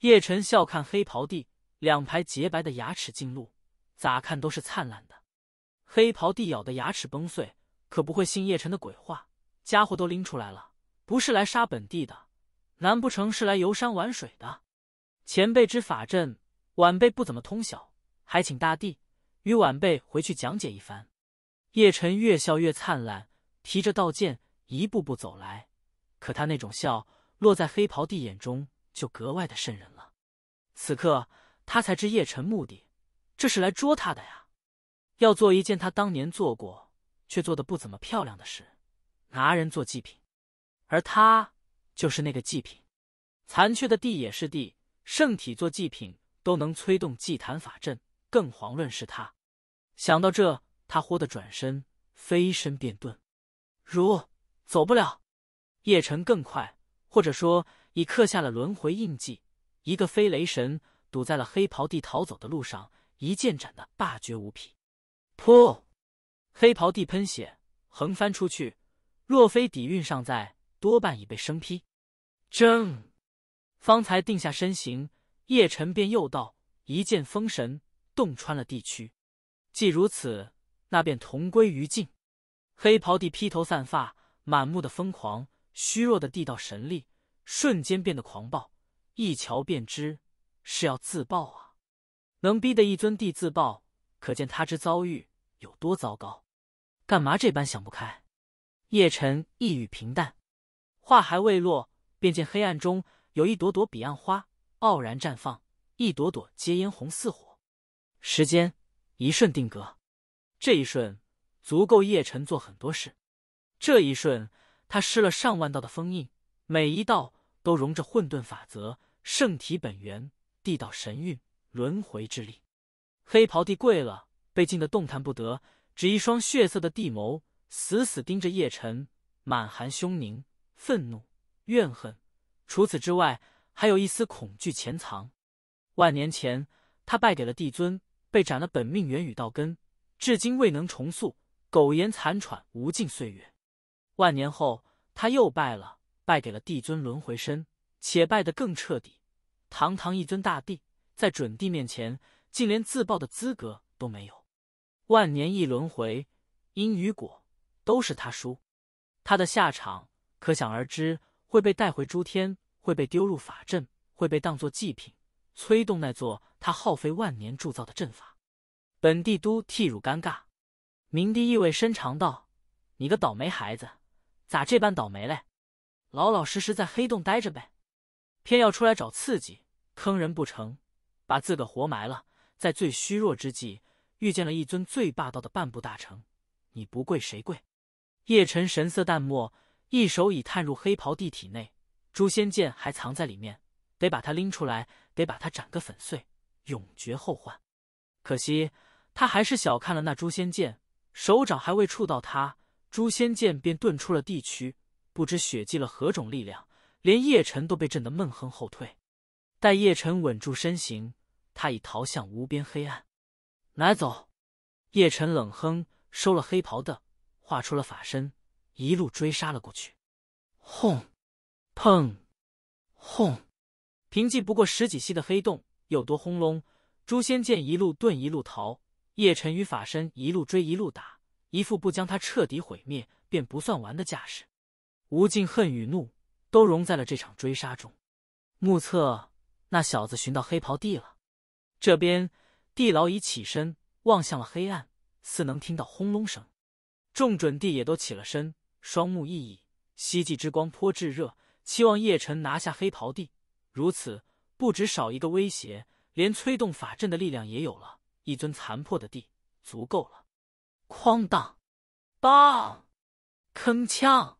叶晨笑看黑袍弟，两排洁白的牙齿进露，咋看都是灿烂的。黑袍弟咬的牙齿崩碎，可不会信叶晨的鬼话。家伙都拎出来了，不是来杀本地的，难不成是来游山玩水的？前辈之法阵。晚辈不怎么通晓，还请大帝与晚辈回去讲解一番。叶辰越笑越灿烂，提着道剑一步步走来。可他那种笑落在黑袍帝眼中就格外的瘆人了。此刻他才知叶辰目的，这是来捉他的呀！要做一件他当年做过却做的不怎么漂亮的事，拿人做祭品，而他就是那个祭品。残缺的地也是地圣体做祭品。都能催动祭坛法阵，更遑论是他。想到这，他豁的转身，飞身便遁。如走不了，叶辰更快，或者说已刻下了轮回印记。一个飞雷神堵在了黑袍帝逃走的路上，一剑斩的霸绝无匹。噗！黑袍帝喷血，横翻出去。若非底蕴尚在，多半已被生劈。正方才定下身形。叶辰便又道：“一剑封神，洞穿了地区。既如此，那便同归于尽。”黑袍帝披头散发，满目的疯狂，虚弱的地道神力瞬间变得狂暴，一瞧便知是要自爆啊！能逼得一尊帝自爆，可见他之遭遇有多糟糕。干嘛这般想不开？叶辰一语平淡，话还未落，便见黑暗中有一朵朵彼岸花。傲然绽放，一朵朵皆嫣红似火。时间一瞬定格，这一瞬足够叶辰做很多事。这一瞬，他施了上万道的封印，每一道都融着混沌法则、圣体本源、地道神韵、轮回之力。黑袍帝跪了，被惊得动弹不得，只一双血色的地眸死死盯着叶辰，满含凶狞、愤怒、怨恨。除此之外。还有一丝恐惧潜藏。万年前，他败给了帝尊，被斩了本命元宇道根，至今未能重塑，苟延残喘无尽岁月。万年后，他又败了，败给了帝尊轮回身，且败得更彻底。堂堂一尊大帝，在准帝面前，竟连自爆的资格都没有。万年一轮回，因与果都是他输，他的下场可想而知，会被带回诸天。会被丢入法阵，会被当作祭品，催动那座他耗费万年铸造的阵法。本帝都替汝尴尬。明帝意味深长道：“你个倒霉孩子，咋这般倒霉嘞？老老实实在黑洞待着呗，偏要出来找刺激，坑人不成，把自个活埋了。在最虚弱之际，遇见了一尊最霸道的半步大成，你不跪谁跪？”叶辰神色淡漠，一手已探入黑袍帝体内。诛仙剑还藏在里面，得把它拎出来，得把它斩个粉碎，永绝后患。可惜他还是小看了那诛仙剑，手掌还未触到它，诛仙剑便遁出了地区。不知血祭了何种力量，连叶辰都被震得闷哼后退。待叶辰稳住身形，他已逃向无边黑暗。拿走！叶辰冷哼，收了黑袍的，化出了法身，一路追杀了过去。轰！砰，轰！平寂不过十几息的黑洞，有多轰隆。诛仙剑一路遁，一路逃；叶辰与法身一路追，一路打，一副不将他彻底毁灭便不算完的架势。无尽恨与怒都融在了这场追杀中。目测那小子寻到黑袍地了。这边地牢已起身，望向了黑暗，似能听到轰隆声。众准帝也都起了身，双目熠熠，希冀之光颇炙热。期望叶辰拿下黑袍帝，如此不止少一个威胁，连催动法阵的力量也有了一尊残破的地足够了。哐当，梆，铿锵，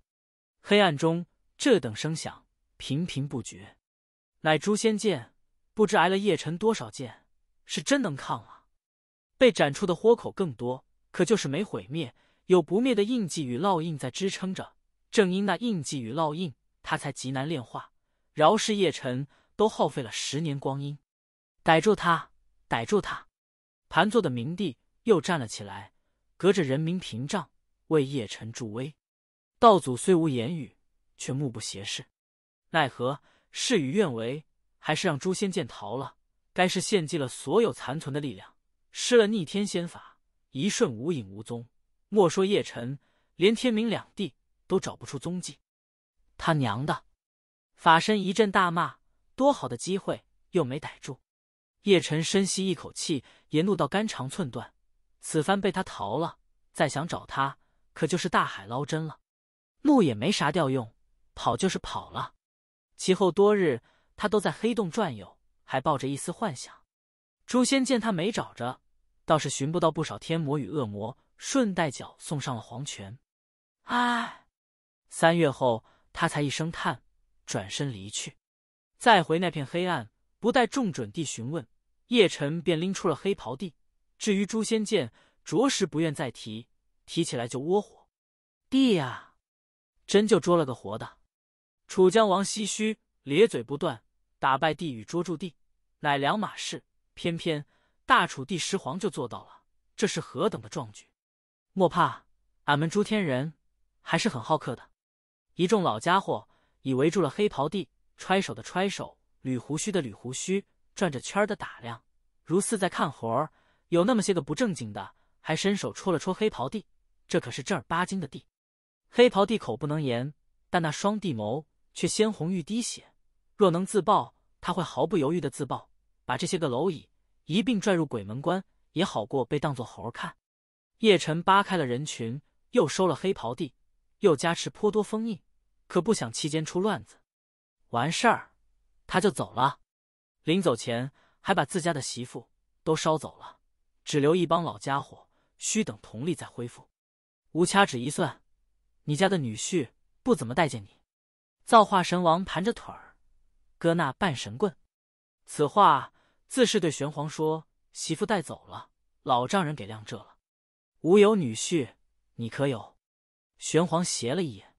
黑暗中这等声响频频不绝，乃诛仙剑不知挨了叶辰多少剑，是真能抗啊！被斩出的豁口更多，可就是没毁灭，有不灭的印记与烙印在支撑着。正因那印记与烙印。他才极难炼化，饶是叶辰，都耗费了十年光阴。逮住他，逮住他！盘坐的明帝又站了起来，隔着人民屏障为叶辰助威。道祖虽无言语，却目不斜视。奈何事与愿违，还是让诛仙剑逃了。该是献祭了所有残存的力量，施了逆天仙法，一瞬无影无踪。莫说叶辰，连天明两地都找不出踪迹。他娘的！法身一阵大骂，多好的机会，又没逮住。叶辰深吸一口气，也怒到肝肠寸断。此番被他逃了，再想找他，可就是大海捞针了。怒也没啥调用，跑就是跑了。其后多日，他都在黑洞转悠，还抱着一丝幻想。诛仙剑他没找着，倒是寻不到不少天魔与恶魔，顺带脚送上了黄泉。唉，三月后。他才一声叹，转身离去。再回那片黑暗，不待众准地询问，叶辰便拎出了黑袍地。至于诛仙剑，着实不愿再提，提起来就窝火。地呀，真就捉了个活的！楚江王唏嘘，咧嘴不断。打败地与捉住地，乃两码事。偏偏大楚第十皇就做到了，这是何等的壮举！莫怕，俺们诸天人还是很好客的。一众老家伙已围住了黑袍帝，揣手的揣手，捋胡须的捋胡须，转着圈儿的打量，如似在看活儿。有那么些个不正经的，还伸手戳了戳黑袍帝，这可是正儿八经的地。黑袍帝口不能言，但那双地眸却鲜红欲滴血。若能自爆，他会毫不犹豫的自爆，把这些个蝼蚁一并拽入鬼门关，也好过被当做猴看。叶晨扒开了人群，又收了黑袍帝。又加持颇多封印，可不想期间出乱子。完事儿，他就走了。临走前还把自家的媳妇都烧走了，只留一帮老家伙，需等同力再恢复。吾掐指一算，你家的女婿不怎么待见你。造化神王盘着腿儿，搁那半神棍。此话自是对玄黄说。媳妇带走了，老丈人给晾这了。吾有女婿，你可有？玄黄斜了一眼，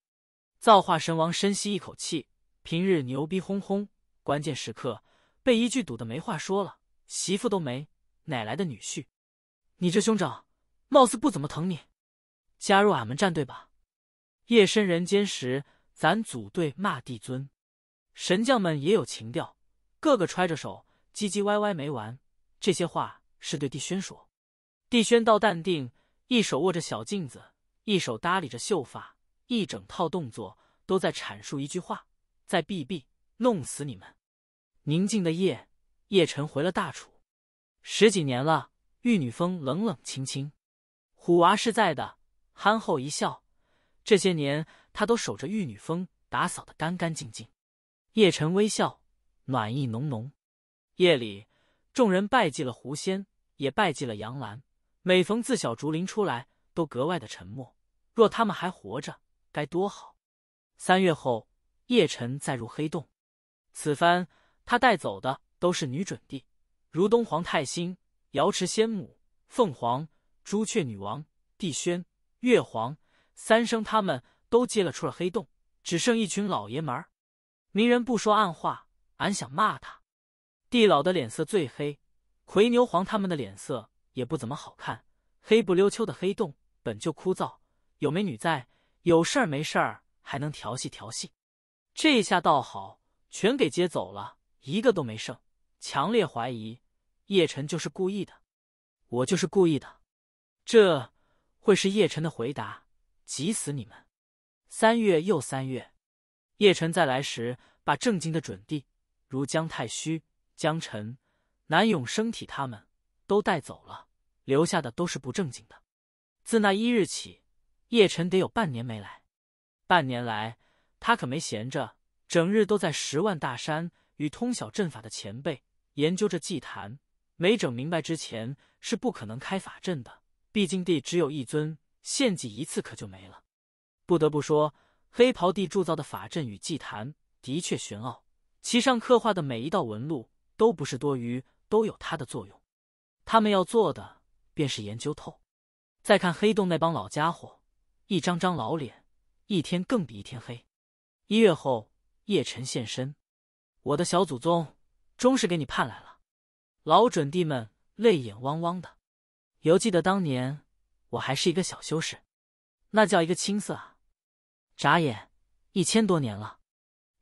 造化神王深吸一口气。平日牛逼哄哄，关键时刻被一句堵得没话说了。媳妇都没，哪来的女婿？你这兄长，貌似不怎么疼你。加入俺们战队吧。夜深人间时，咱组队骂帝尊。神将们也有情调，个个揣着手，唧唧歪歪没完。这些话是对帝轩说。帝轩倒淡定，一手握着小镜子。一手搭理着秀发，一整套动作都在阐述一句话：在毙毙，弄死你们！宁静的夜，叶晨回了大楚，十几年了，玉女峰冷冷清清。虎娃是在的，憨厚一笑。这些年，他都守着玉女峰，打扫的干干净净。叶晨微笑，暖意浓浓。夜里，众人拜祭了狐仙，也拜祭了杨兰。每逢自小竹林出来，都格外的沉默。若他们还活着，该多好！三月后，叶辰再入黑洞。此番他带走的都是女准帝，如东皇太星、瑶池仙母、凤凰、朱雀女王、帝轩、月皇三生，他们都接了出了黑洞，只剩一群老爷们儿。明人不说暗话，俺想骂他。帝老的脸色最黑，魁牛皇他们的脸色也不怎么好看，黑不溜秋的黑洞本就枯燥。有美女在，有事儿没事儿还能调戏调戏，这一下倒好，全给接走了，一个都没剩。强烈怀疑叶辰就是故意的，我就是故意的。这会是叶辰的回答，急死你们！三月又三月，叶辰再来时，把正经的准弟如姜太虚、江辰、南永生体他们都带走了，留下的都是不正经的。自那一日起。叶辰得有半年没来，半年来他可没闲着，整日都在十万大山与通晓阵法的前辈研究着祭坛。没整明白之前是不可能开法阵的，毕竟地只有一尊，献祭一次可就没了。不得不说，黑袍地铸造的法阵与祭坛的确玄奥，其上刻画的每一道纹路都不是多余，都有它的作用。他们要做的便是研究透。再看黑洞那帮老家伙。一张张老脸，一天更比一天黑。一月后，叶晨现身，我的小祖宗，终是给你盼来了。老准弟们泪眼汪汪的，犹记得当年我还是一个小修士，那叫一个青涩啊！眨眼一千多年了，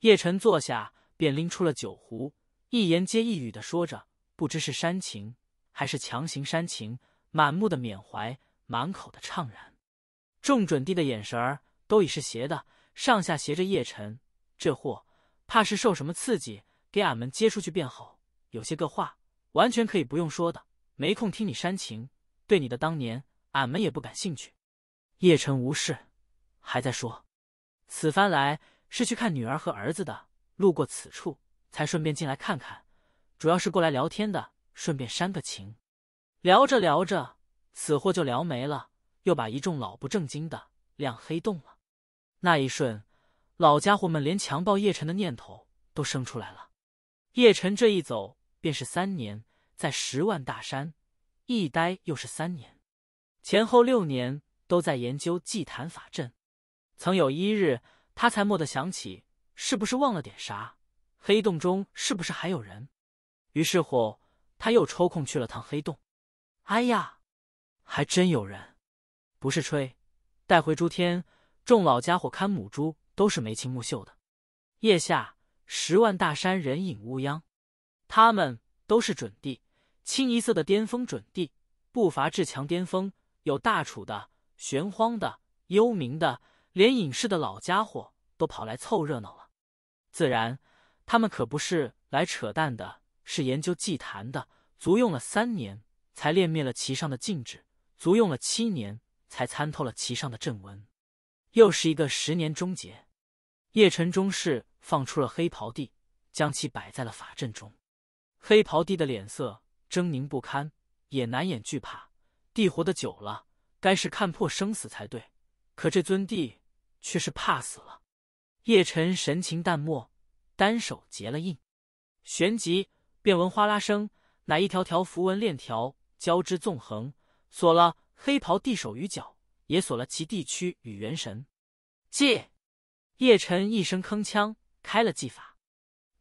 叶晨坐下便拎出了酒壶，一言接一语的说着，不知是煽情还是强行煽情，满目的缅怀，满口的怅然。众准弟的眼神儿都已是斜的，上下斜着叶辰。这货，怕是受什么刺激，给俺们接出去便好。有些个话完全可以不用说的，没空听你煽情。对你的当年，俺们也不感兴趣。叶辰无视，还在说：“此番来是去看女儿和儿子的，路过此处才顺便进来看看，主要是过来聊天的，顺便煽个情。”聊着聊着，此货就聊没了。又把一众老不正经的亮黑洞了。那一瞬，老家伙们连强暴叶辰的念头都生出来了。叶辰这一走便是三年，在十万大山一待又是三年，前后六年都在研究祭坛法阵。曾有一日，他才蓦地想起，是不是忘了点啥？黑洞中是不是还有人？于是乎，他又抽空去了趟黑洞。哎呀，还真有人！不是吹，带回诸天众老家伙看母猪都是眉清目秀的。夜下十万大山人影乌央，他们都是准帝，清一色的巅峰准帝，不乏至强巅峰，有大楚的、玄荒的、幽冥的，连隐世的老家伙都跑来凑热闹了。自然，他们可不是来扯淡的，是研究祭坛的。足用了三年才炼灭了其上的禁制，足用了七年。才参透了其上的阵文，又是一个十年终结。叶辰终是放出了黑袍帝，将其摆在了法阵中。黑袍帝的脸色狰狞不堪，也难掩惧怕。帝活得久了，该是看破生死才对，可这尊帝却是怕死了。叶辰神情淡漠，单手结了印，旋即便闻哗啦声，乃一条条符文链条交织纵横，锁了。黑袍地手与脚也锁了其地区与元神。祭叶辰一声铿锵，开了祭法。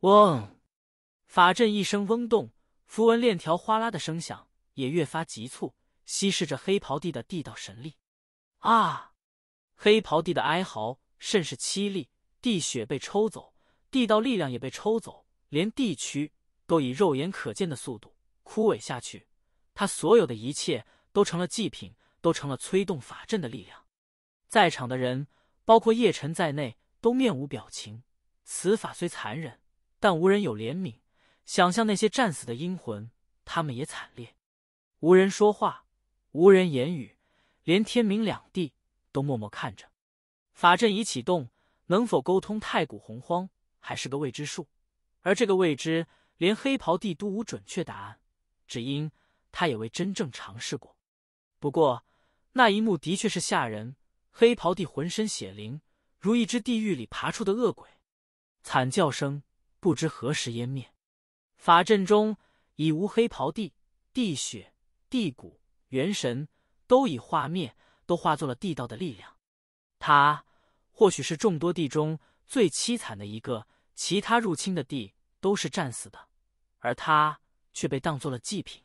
嗡，法阵一声嗡动，符文链条哗啦的声响也越发急促，稀释着黑袍地的地道神力。啊！黑袍地的哀嚎甚是凄厉，地血被抽走，地道力量也被抽走，连地区都以肉眼可见的速度枯萎下去。他所有的一切。都成了祭品，都成了催动法阵的力量。在场的人，包括叶辰在内，都面无表情。此法虽残忍，但无人有怜悯。想象那些战死的英魂，他们也惨烈。无人说话，无人言语，连天明两地都默默看着。法阵已启动，能否沟通太古洪荒还是个未知数。而这个未知，连黑袍帝都无准确答案，只因他也未真正尝试过。不过，那一幕的确是吓人。黑袍帝浑身血淋，如一只地狱里爬出的恶鬼，惨叫声不知何时湮灭。法阵中已无黑袍帝，地血、地骨、元神都已化灭，都化作了地道的力量。他或许是众多地中最凄惨的一个，其他入侵的地都是战死的，而他却被当做了祭品。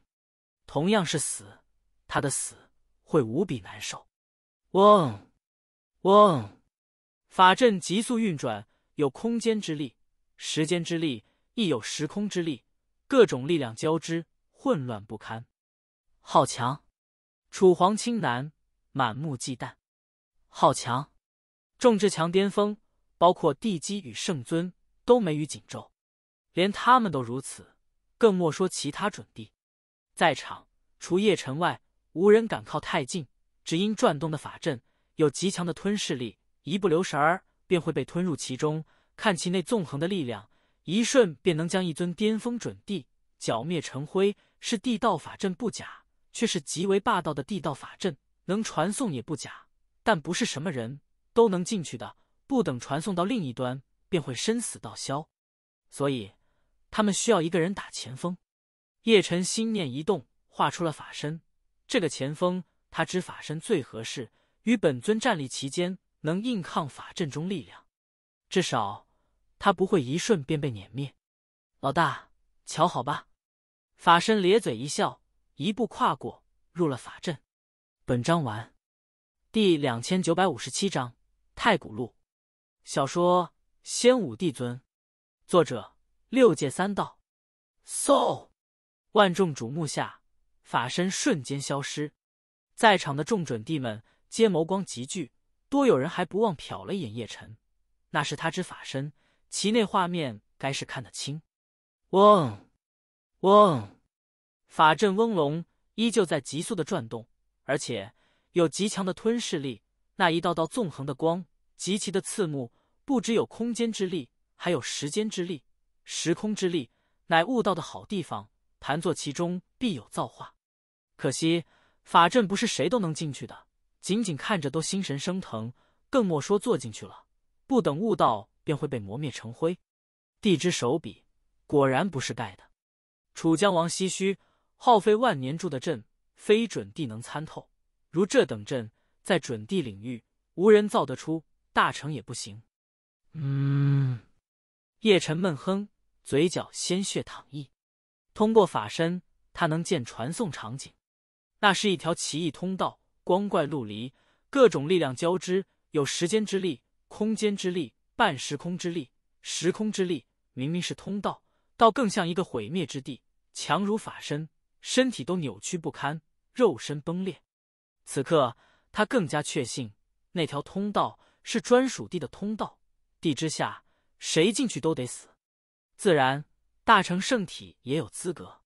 同样是死，他的死。会无比难受。嗡，嗡，法阵急速运转，有空间之力、时间之力，亦有时空之力，各种力量交织，混乱不堪。好强！楚皇青南满目忌惮。好强！众志强巅峰，包括帝姬与圣尊，都没与锦州，连他们都如此，更莫说其他准地。在场除叶辰外。无人敢靠太近，只因转动的法阵有极强的吞噬力，一不留神儿便会被吞入其中。看其内纵横的力量，一瞬便能将一尊巅峰准帝剿灭成灰。是地道法阵不假，却是极为霸道的地道法阵。能传送也不假，但不是什么人都能进去的。不等传送到另一端，便会生死道消。所以，他们需要一个人打前锋。叶辰心念一动，化出了法身。这个前锋，他之法身最合适，与本尊站立其间，能硬抗法阵中力量，至少他不会一瞬便被碾灭。老大，瞧好吧！法身咧嘴一笑，一步跨过，入了法阵。本章完。第两千九百五十七章：太古路。小说《仙武帝尊》，作者：六界三道。So，万众瞩目下。法身瞬间消失，在场的众准帝们皆眸光集聚，多有人还不忘瞟了一眼叶辰，那是他之法身，其内画面该是看得清。嗡，嗡，法阵嗡隆依旧在急速的转动，而且有极强的吞噬力。那一道道纵横的光极其的刺目，不只有空间之力，还有时间之力、时空之力，乃悟道的好地方，盘坐其中必有造化。可惜，法阵不是谁都能进去的。仅仅看着都心神升腾，更莫说坐进去了。不等悟道，便会被磨灭成灰。帝之手笔果然不是盖的。楚江王唏嘘，耗费万年铸的阵，非准帝能参透。如这等阵，在准帝领域，无人造得出。大成也不行。嗯。叶辰闷哼，嘴角鲜血淌溢。通过法身，他能见传送场景。那是一条奇异通道，光怪陆离，各种力量交织，有时间之力、空间之力、半时空之力、时空之力。明明是通道，倒更像一个毁灭之地。强如法身，身体都扭曲不堪，肉身崩裂。此刻他更加确信，那条通道是专属地的通道，地之下谁进去都得死。自然，大成圣体也有资格。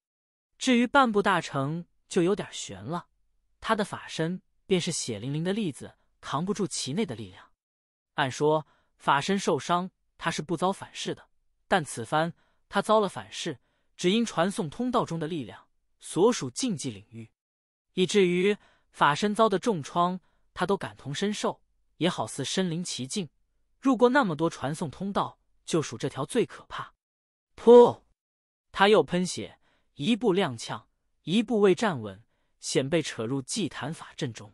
至于半步大成，就有点悬了，他的法身便是血淋淋的例子，扛不住其内的力量。按说法身受伤，他是不遭反噬的，但此番他遭了反噬，只因传送通道中的力量所属禁忌领域，以至于法身遭的重创，他都感同身受，也好似身临其境。入过那么多传送通道，就属这条最可怕。噗，他又喷血，一步踉跄。一步未站稳，险被扯入祭坛法阵中。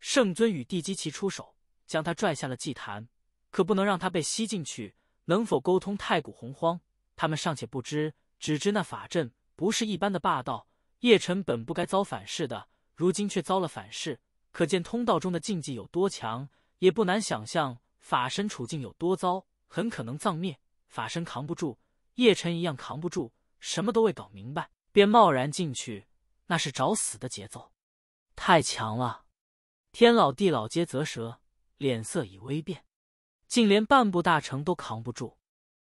圣尊与帝基奇出手，将他拽下了祭坛。可不能让他被吸进去。能否沟通太古洪荒，他们尚且不知，只知那法阵不是一般的霸道。叶辰本不该遭反噬的，如今却遭了反噬，可见通道中的禁忌有多强。也不难想象法身处境有多糟，很可能葬灭。法身扛不住，叶辰一样扛不住，什么都未搞明白。便贸然进去，那是找死的节奏，太强了！天老地老皆啧舌，脸色已微变，竟连半步大成都扛不住。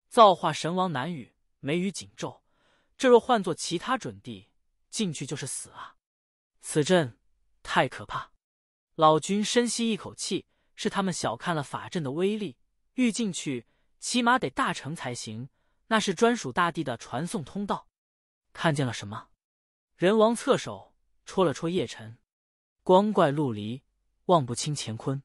造化神王难语，眉宇紧皱。这若换做其他准帝，进去就是死啊！此阵太可怕。老君深吸一口气，是他们小看了法阵的威力，欲进去起码得大成才行，那是专属大帝的传送通道。看见了什么？人王侧手戳了戳叶辰，光怪陆离，望不清乾坤。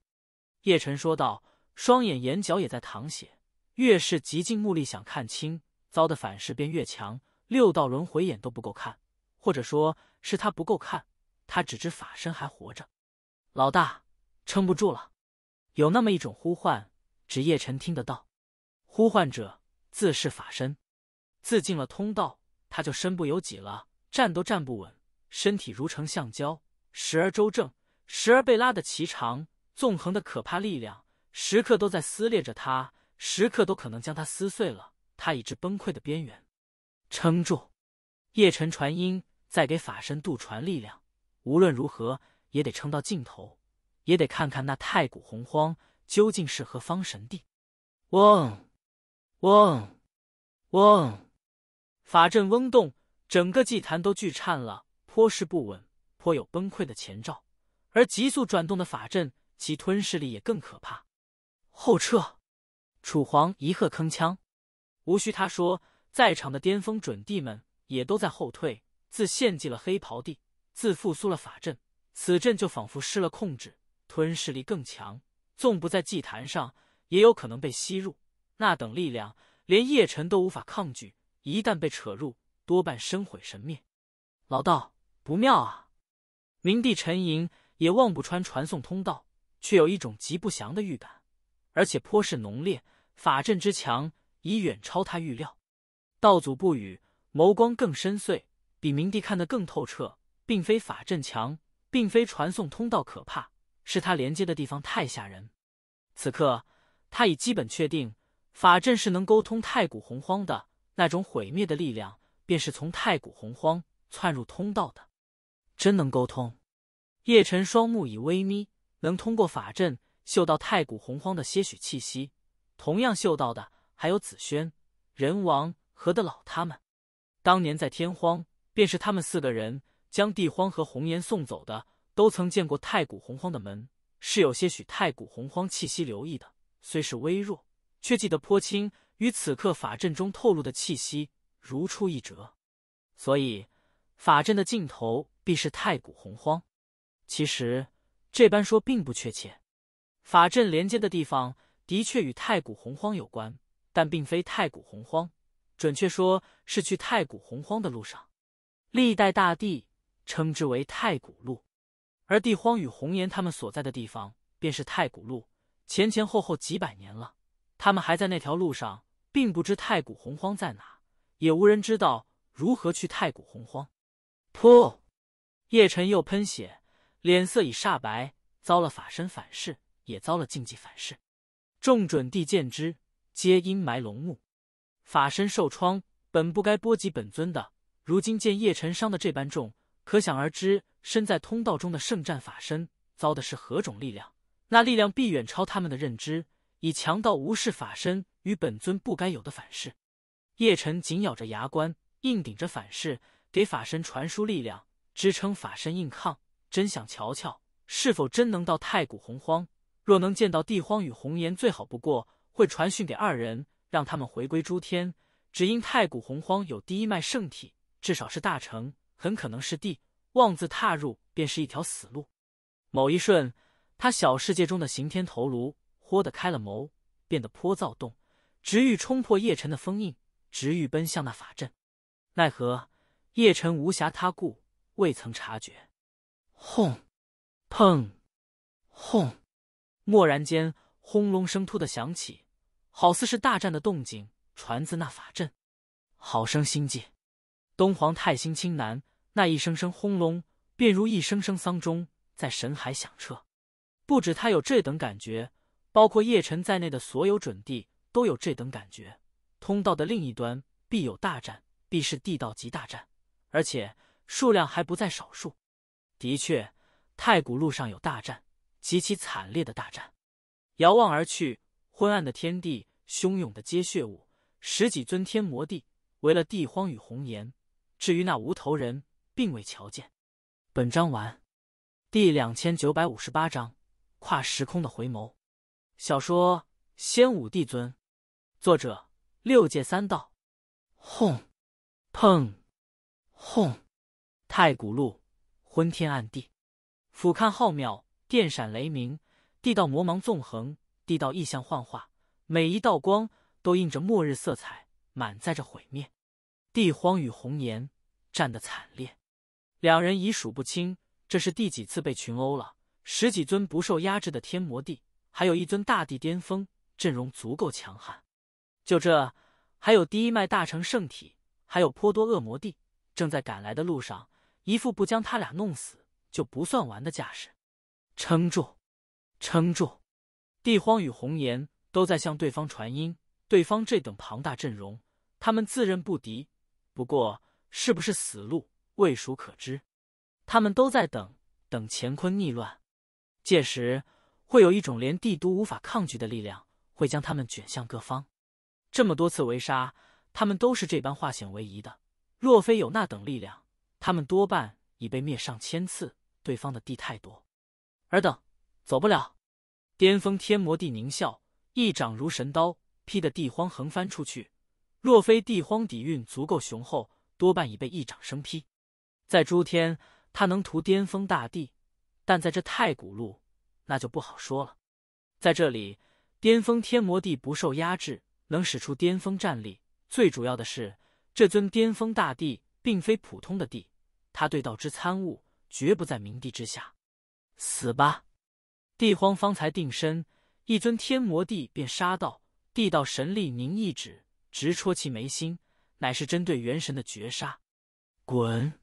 叶晨说道，双眼眼角也在淌血。越是极尽目力想看清，遭的反噬便越强。六道轮回眼都不够看，或者说是他不够看。他只知法身还活着。老大，撑不住了。有那么一种呼唤，只叶辰听得到。呼唤者自是法身，自进了通道。他就身不由己了，站都站不稳，身体如成橡胶，时而周正，时而被拉的齐长，纵横的可怕力量，时刻都在撕裂着他，时刻都可能将他撕碎了，他已至崩溃的边缘。撑住！叶辰传音，再给法身渡传力量，无论如何也得撑到尽头，也得看看那太古洪荒究竟是何方神地。嗡，嗡，嗡。法阵嗡动，整个祭坛都巨颤了，颇是不稳，颇有崩溃的前兆。而急速转动的法阵，其吞噬力也更可怕。后撤！楚皇一喝，铿锵。无需他说，在场的巅峰准帝们也都在后退。自献祭了黑袍帝，自复苏了法阵，此阵就仿佛失了控制，吞噬力更强。纵不在祭坛上，也有可能被吸入。那等力量，连叶辰都无法抗拒。一旦被扯入，多半身毁神灭。老道不妙啊！明帝沉吟，也望不穿传送通道，却有一种极不祥的预感，而且颇是浓烈。法阵之强，已远超他预料。道祖不语，眸光更深邃，比明帝看得更透彻。并非法阵强，并非传送通道可怕，是他连接的地方太吓人。此刻，他已基本确定，法阵是能沟通太古洪荒的。那种毁灭的力量，便是从太古洪荒窜入通道的。真能沟通？叶辰双目已微眯，能通过法阵嗅到太古洪荒的些许气息，同样嗅到的还有紫萱、人王和的老他们。当年在天荒，便是他们四个人将地荒和红颜送走的。都曾见过太古洪荒的门，是有些许太古洪荒气息留意的，虽是微弱，却记得颇清。与此刻法阵中透露的气息如出一辙，所以法阵的尽头必是太古洪荒。其实这般说并不确切，法阵连接的地方的确与太古洪荒有关，但并非太古洪荒。准确说是去太古洪荒的路上，历代大帝称之为太古路，而地荒与红颜他们所在的地方便是太古路。前前后后几百年了，他们还在那条路上。并不知太古洪荒在哪，也无人知道如何去太古洪荒。噗！叶辰又喷血，脸色已煞白，遭了法身反噬，也遭了禁忌反噬。众准帝见之，皆阴霾龙目。法身受创，本不该波及本尊的，如今见叶辰伤的这般重，可想而知，身在通道中的圣战法身遭的是何种力量，那力量必远超他们的认知。以强盗无视法身与本尊不该有的反噬，叶辰紧咬着牙关，硬顶着反噬，给法身传输力量，支撑法身硬抗。真想瞧瞧，是否真能到太古洪荒？若能见到地荒与红颜，最好不过。会传讯给二人，让他们回归诸天。只因太古洪荒有第一脉圣体，至少是大成，很可能是帝。妄自踏入，便是一条死路。某一瞬，他小世界中的刑天头颅。豁的开了眸，变得颇躁动，直欲冲破叶辰的封印，直欲奔向那法阵。奈何叶辰无暇他顾，未曾察觉。轰！砰！轰！蓦然间，轰隆声突的响起，好似是大战的动静传自那法阵。好生心悸。东皇太心青南那一声声轰隆，便如一声声丧钟，在神海响彻。不止他有这等感觉。包括叶辰在内的所有准帝都有这等感觉，通道的另一端必有大战，必是地道级大战，而且数量还不在少数。的确，太古路上有大战，极其惨烈的大战。遥望而去，昏暗的天地，汹涌的皆血雾，十几尊天魔帝围了地荒与红颜。至于那无头人，并未瞧见。本章完。第两千九百五十八章：跨时空的回眸。小说《仙武帝尊》，作者六界三道。轰！砰！轰！太古路昏天暗地，俯瞰浩渺，电闪雷鸣。地道魔芒纵横，地道异象幻化，每一道光都映着末日色彩，满载着毁灭。地荒与红颜战得惨烈，两人已数不清这是第几次被群殴了。十几尊不受压制的天魔帝。还有一尊大帝巅峰，阵容足够强悍。就这，还有第一脉大成圣体，还有颇多恶魔帝，正在赶来的路上，一副不将他俩弄死就不算完的架势。撑住，撑住！地荒与红颜都在向对方传音，对方这等庞大阵容，他们自认不敌。不过，是不是死路，未孰可知。他们都在等，等乾坤逆乱，届时。会有一种连帝都无法抗拒的力量，会将他们卷向各方。这么多次围杀，他们都是这般化险为夷的。若非有那等力量，他们多半已被灭上千次。对方的地太多，尔等走不了。巅峰天魔帝狞笑，一掌如神刀劈的地荒横翻出去。若非地荒底蕴足够雄厚，多半已被一掌生劈。在诸天，他能屠巅峰大帝，但在这太古路。那就不好说了，在这里，巅峰天魔帝不受压制，能使出巅峰战力。最主要的是，这尊巅峰大帝并非普通的帝，他对道之参悟绝不在冥帝之下。死吧！帝荒方才定身，一尊天魔帝便杀到，帝道神力凝一指，直戳其眉心，乃是针对元神的绝杀。滚！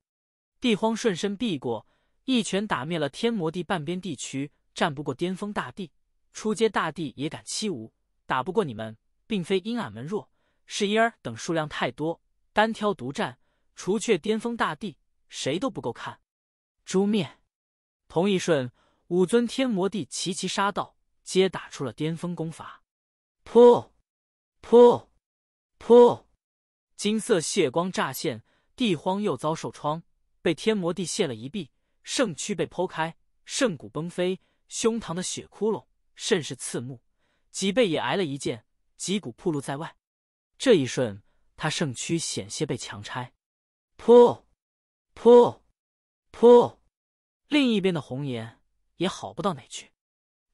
帝荒顺身避过，一拳打灭了天魔帝半边地区。战不过巅峰大帝，初阶大帝也敢欺吾，打不过你们，并非因俺们弱，是因儿等数量太多，单挑独战，除却巅峰大帝，谁都不够看。诛灭！同一瞬，五尊天魔帝齐齐杀到，皆打出了巅峰功法。破！破！破！金色血光乍现，地荒又遭受创，被天魔帝卸了一臂，圣躯被剖开，圣骨崩飞。胸膛的血窟窿甚是刺目，脊背也挨了一剑，脊骨暴露在外。这一瞬，他圣躯险些被强拆。噗，噗，噗。另一边的红颜也好不到哪去，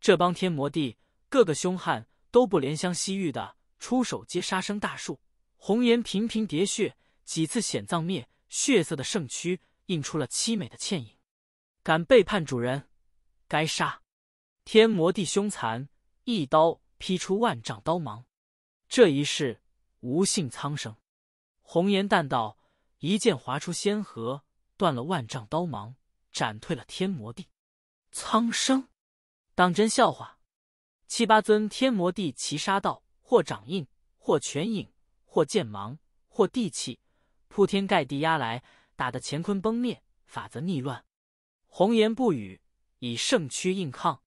这帮天魔帝个个凶悍，都不怜香惜玉的，出手皆杀生大树。红颜频频喋血，几次险葬灭，血色的圣躯映出了凄美的倩影。敢背叛主人，该杀。天魔帝凶残，一刀劈出万丈刀芒。这一世无幸苍生。红颜淡道，一剑划出仙河，断了万丈刀芒，斩退了天魔帝。苍生，当真笑话！七八尊天魔帝齐杀道，或掌印，或拳影，或剑芒，或地气，铺天盖地压来，打得乾坤崩灭，法则逆乱。红颜不语，以圣躯硬抗。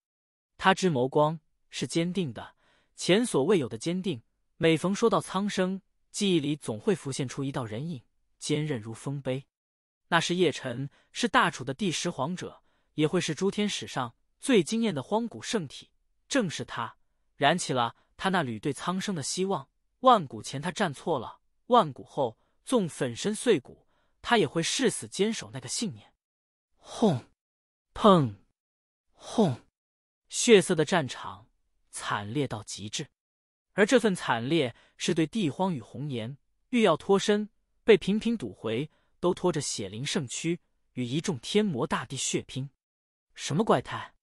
他之眸光是坚定的，前所未有的坚定。每逢说到苍生，记忆里总会浮现出一道人影，坚韧如丰碑。那是叶辰，是大楚的第十皇者，也会是诸天史上最惊艳的荒古圣体。正是他，燃起了他那缕对苍生的希望。万古前他站错了，万古后纵粉身碎骨，他也会誓死坚守那个信念。轰！砰！轰！血色的战场惨烈到极致，而这份惨烈是对地荒与红颜欲要脱身，被频频堵回，都拖着血灵圣躯与一众天魔大帝血拼。什么怪胎！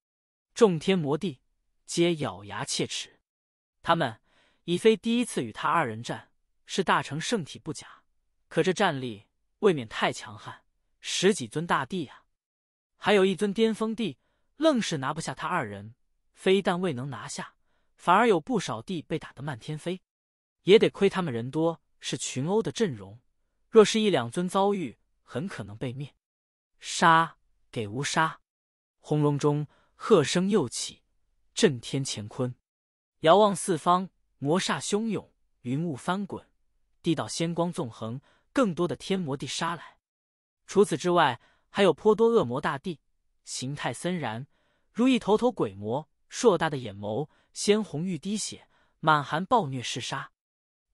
众天魔帝皆咬牙切齿，他们已非第一次与他二人战，是大成圣体不假，可这战力未免太强悍，十几尊大帝呀，还有一尊巅峰帝。愣是拿不下他二人，非但未能拿下，反而有不少地被打得漫天飞。也得亏他们人多，是群殴的阵容。若是一两尊遭遇，很可能被灭。杀！给无杀！轰隆中，喝声又起，震天乾坤。遥望四方，魔煞汹涌，云雾翻滚，地道仙光纵横。更多的天魔地杀来。除此之外，还有颇多恶魔大帝。形态森然，如一头头鬼魔，硕大的眼眸鲜红欲滴血，满含暴虐嗜杀。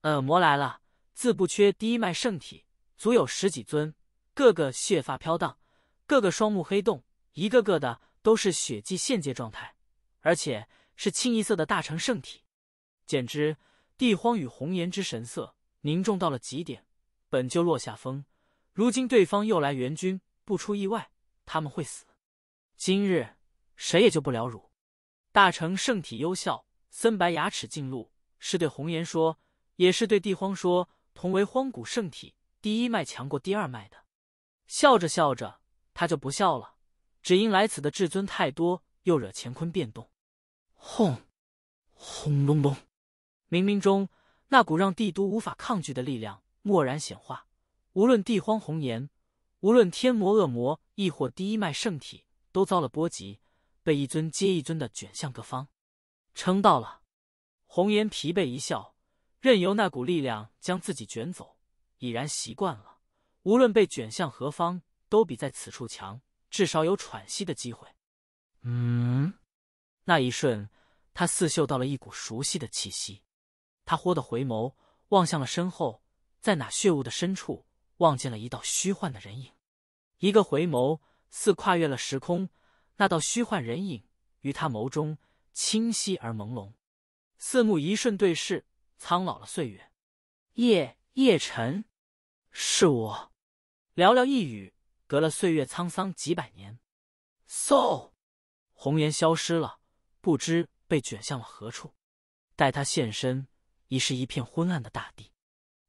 恶魔来了，自不缺第一脉圣体，足有十几尊，个个血发飘荡，个个双目黑洞，一个个的都是血迹现界状态，而且是清一色的大成圣体。简直！帝荒与红颜之神色凝重到了极点，本就落下风，如今对方又来援军，不出意外，他们会死。今日谁也救不了汝。大成圣体幽笑，森白牙齿尽露，是对红颜说，也是对帝荒说。同为荒古圣体，第一脉强过第二脉的。笑着笑着，他就不笑了，只因来此的至尊太多，又惹乾坤变动。轰！轰隆隆！冥冥中，那股让帝都无法抗拒的力量蓦然显化。无论帝荒红颜，无论天魔恶魔，亦或第一脉圣体。都遭了波及，被一尊接一尊的卷向各方。撑到了，红颜疲惫一笑，任由那股力量将自己卷走。已然习惯了，无论被卷向何方，都比在此处强，至少有喘息的机会。嗯，那一瞬，他似嗅到了一股熟悉的气息。他豁的回眸，望向了身后，在那血雾的深处，望见了一道虚幻的人影。一个回眸。似跨越了时空，那道虚幻人影于他眸中清晰而朦胧，四目一瞬对视，苍老了岁月。叶叶辰，是我。寥寥一语，隔了岁月沧桑几百年。嗖，红颜消失了，不知被卷向了何处。待他现身，已是一片昏暗的大地。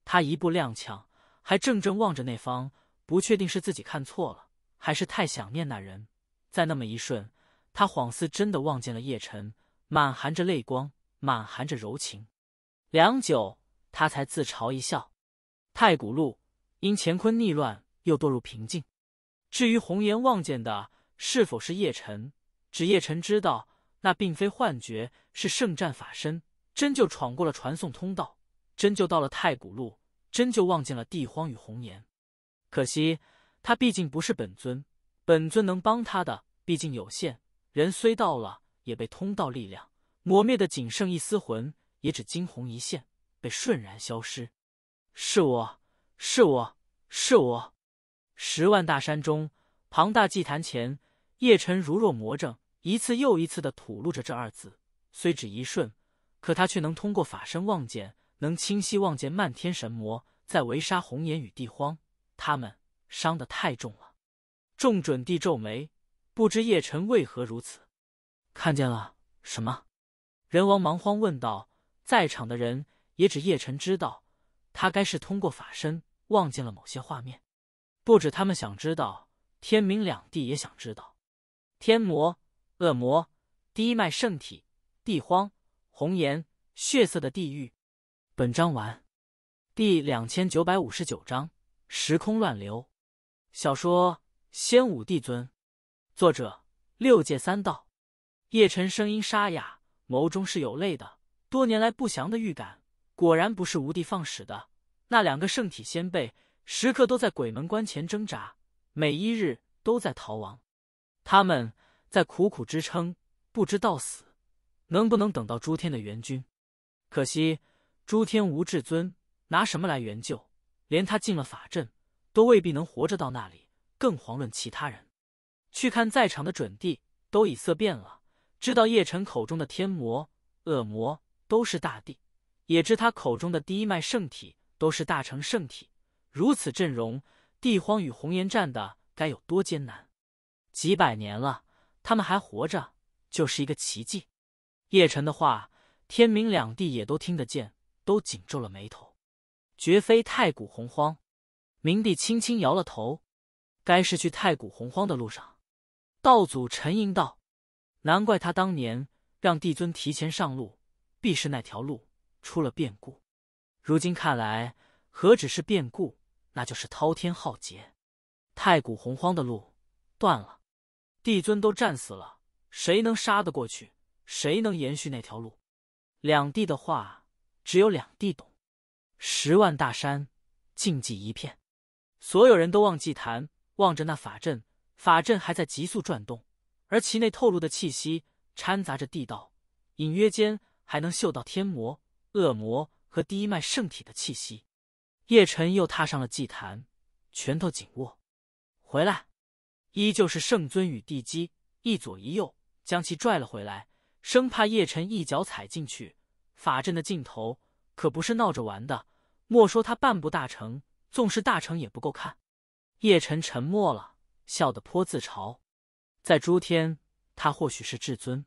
他一步踉跄，还怔怔望着那方，不确定是自己看错了。还是太想念那人，在那么一瞬，他恍似真的望见了叶晨，满含着泪光，满含着柔情。良久，他才自嘲一笑。太古路因乾坤逆乱，又堕入平静。至于红颜望见的是否是叶晨，只叶晨知道，那并非幻觉，是圣战法身真就闯过了传送通道，真就到了太古路，真就望见了地荒与红颜。可惜。他毕竟不是本尊，本尊能帮他的毕竟有限。人虽到了，也被通道力量磨灭的仅剩一丝魂，也只惊鸿一现，被瞬然消失。是我是我是我！十万大山中，庞大祭坛前，叶辰如若魔怔，一次又一次的吐露着这二字。虽只一瞬，可他却能通过法身望见，能清晰望见漫天神魔在围杀红颜与帝荒他们。伤得太重了，众准帝皱眉，不知叶辰为何如此。看见了什么？人王忙慌问道。在场的人也只叶辰知道，他该是通过法身望见了某些画面。不止他们想知道，天明两地也想知道。天魔、恶魔、低脉圣体、地荒、红颜、血色的地狱。本章完。第两千九百五十九章：时空乱流。小说《仙武帝尊》，作者六界三道，叶辰声音沙哑，眸中是有泪的。多年来不祥的预感，果然不是无的放矢的。那两个圣体先辈，时刻都在鬼门关前挣扎，每一日都在逃亡。他们在苦苦支撑，不知道死，能不能等到诸天的援军？可惜诸天无至尊，拿什么来援救？连他进了法阵。都未必能活着到那里，更遑论其他人。去看在场的准帝，都已色变了。知道叶辰口中的天魔、恶魔都是大帝，也知他口中的第一脉圣体都是大成圣体。如此阵容，帝荒与红岩战的该有多艰难？几百年了，他们还活着就是一个奇迹。叶辰的话，天明两帝也都听得见，都紧皱了眉头。绝非太古洪荒。明帝轻轻摇了头，该是去太古洪荒的路上。道祖沉吟道：“难怪他当年让帝尊提前上路，必是那条路出了变故。如今看来，何止是变故，那就是滔天浩劫。太古洪荒的路断了，帝尊都战死了，谁能杀得过去？谁能延续那条路？两地的话，只有两地懂。十万大山，静寂一片。”所有人都望祭坛，望着那法阵，法阵还在急速转动，而其内透露的气息掺杂着地道，隐约间还能嗅到天魔、恶魔和第一脉圣体的气息。叶辰又踏上了祭坛，拳头紧握，回来，依旧是圣尊与地基一左一右将其拽了回来，生怕叶辰一脚踩进去。法阵的尽头可不是闹着玩的，莫说他半步大成。纵是大成也不够看，叶辰沉默了，笑得颇自嘲。在诸天，他或许是至尊，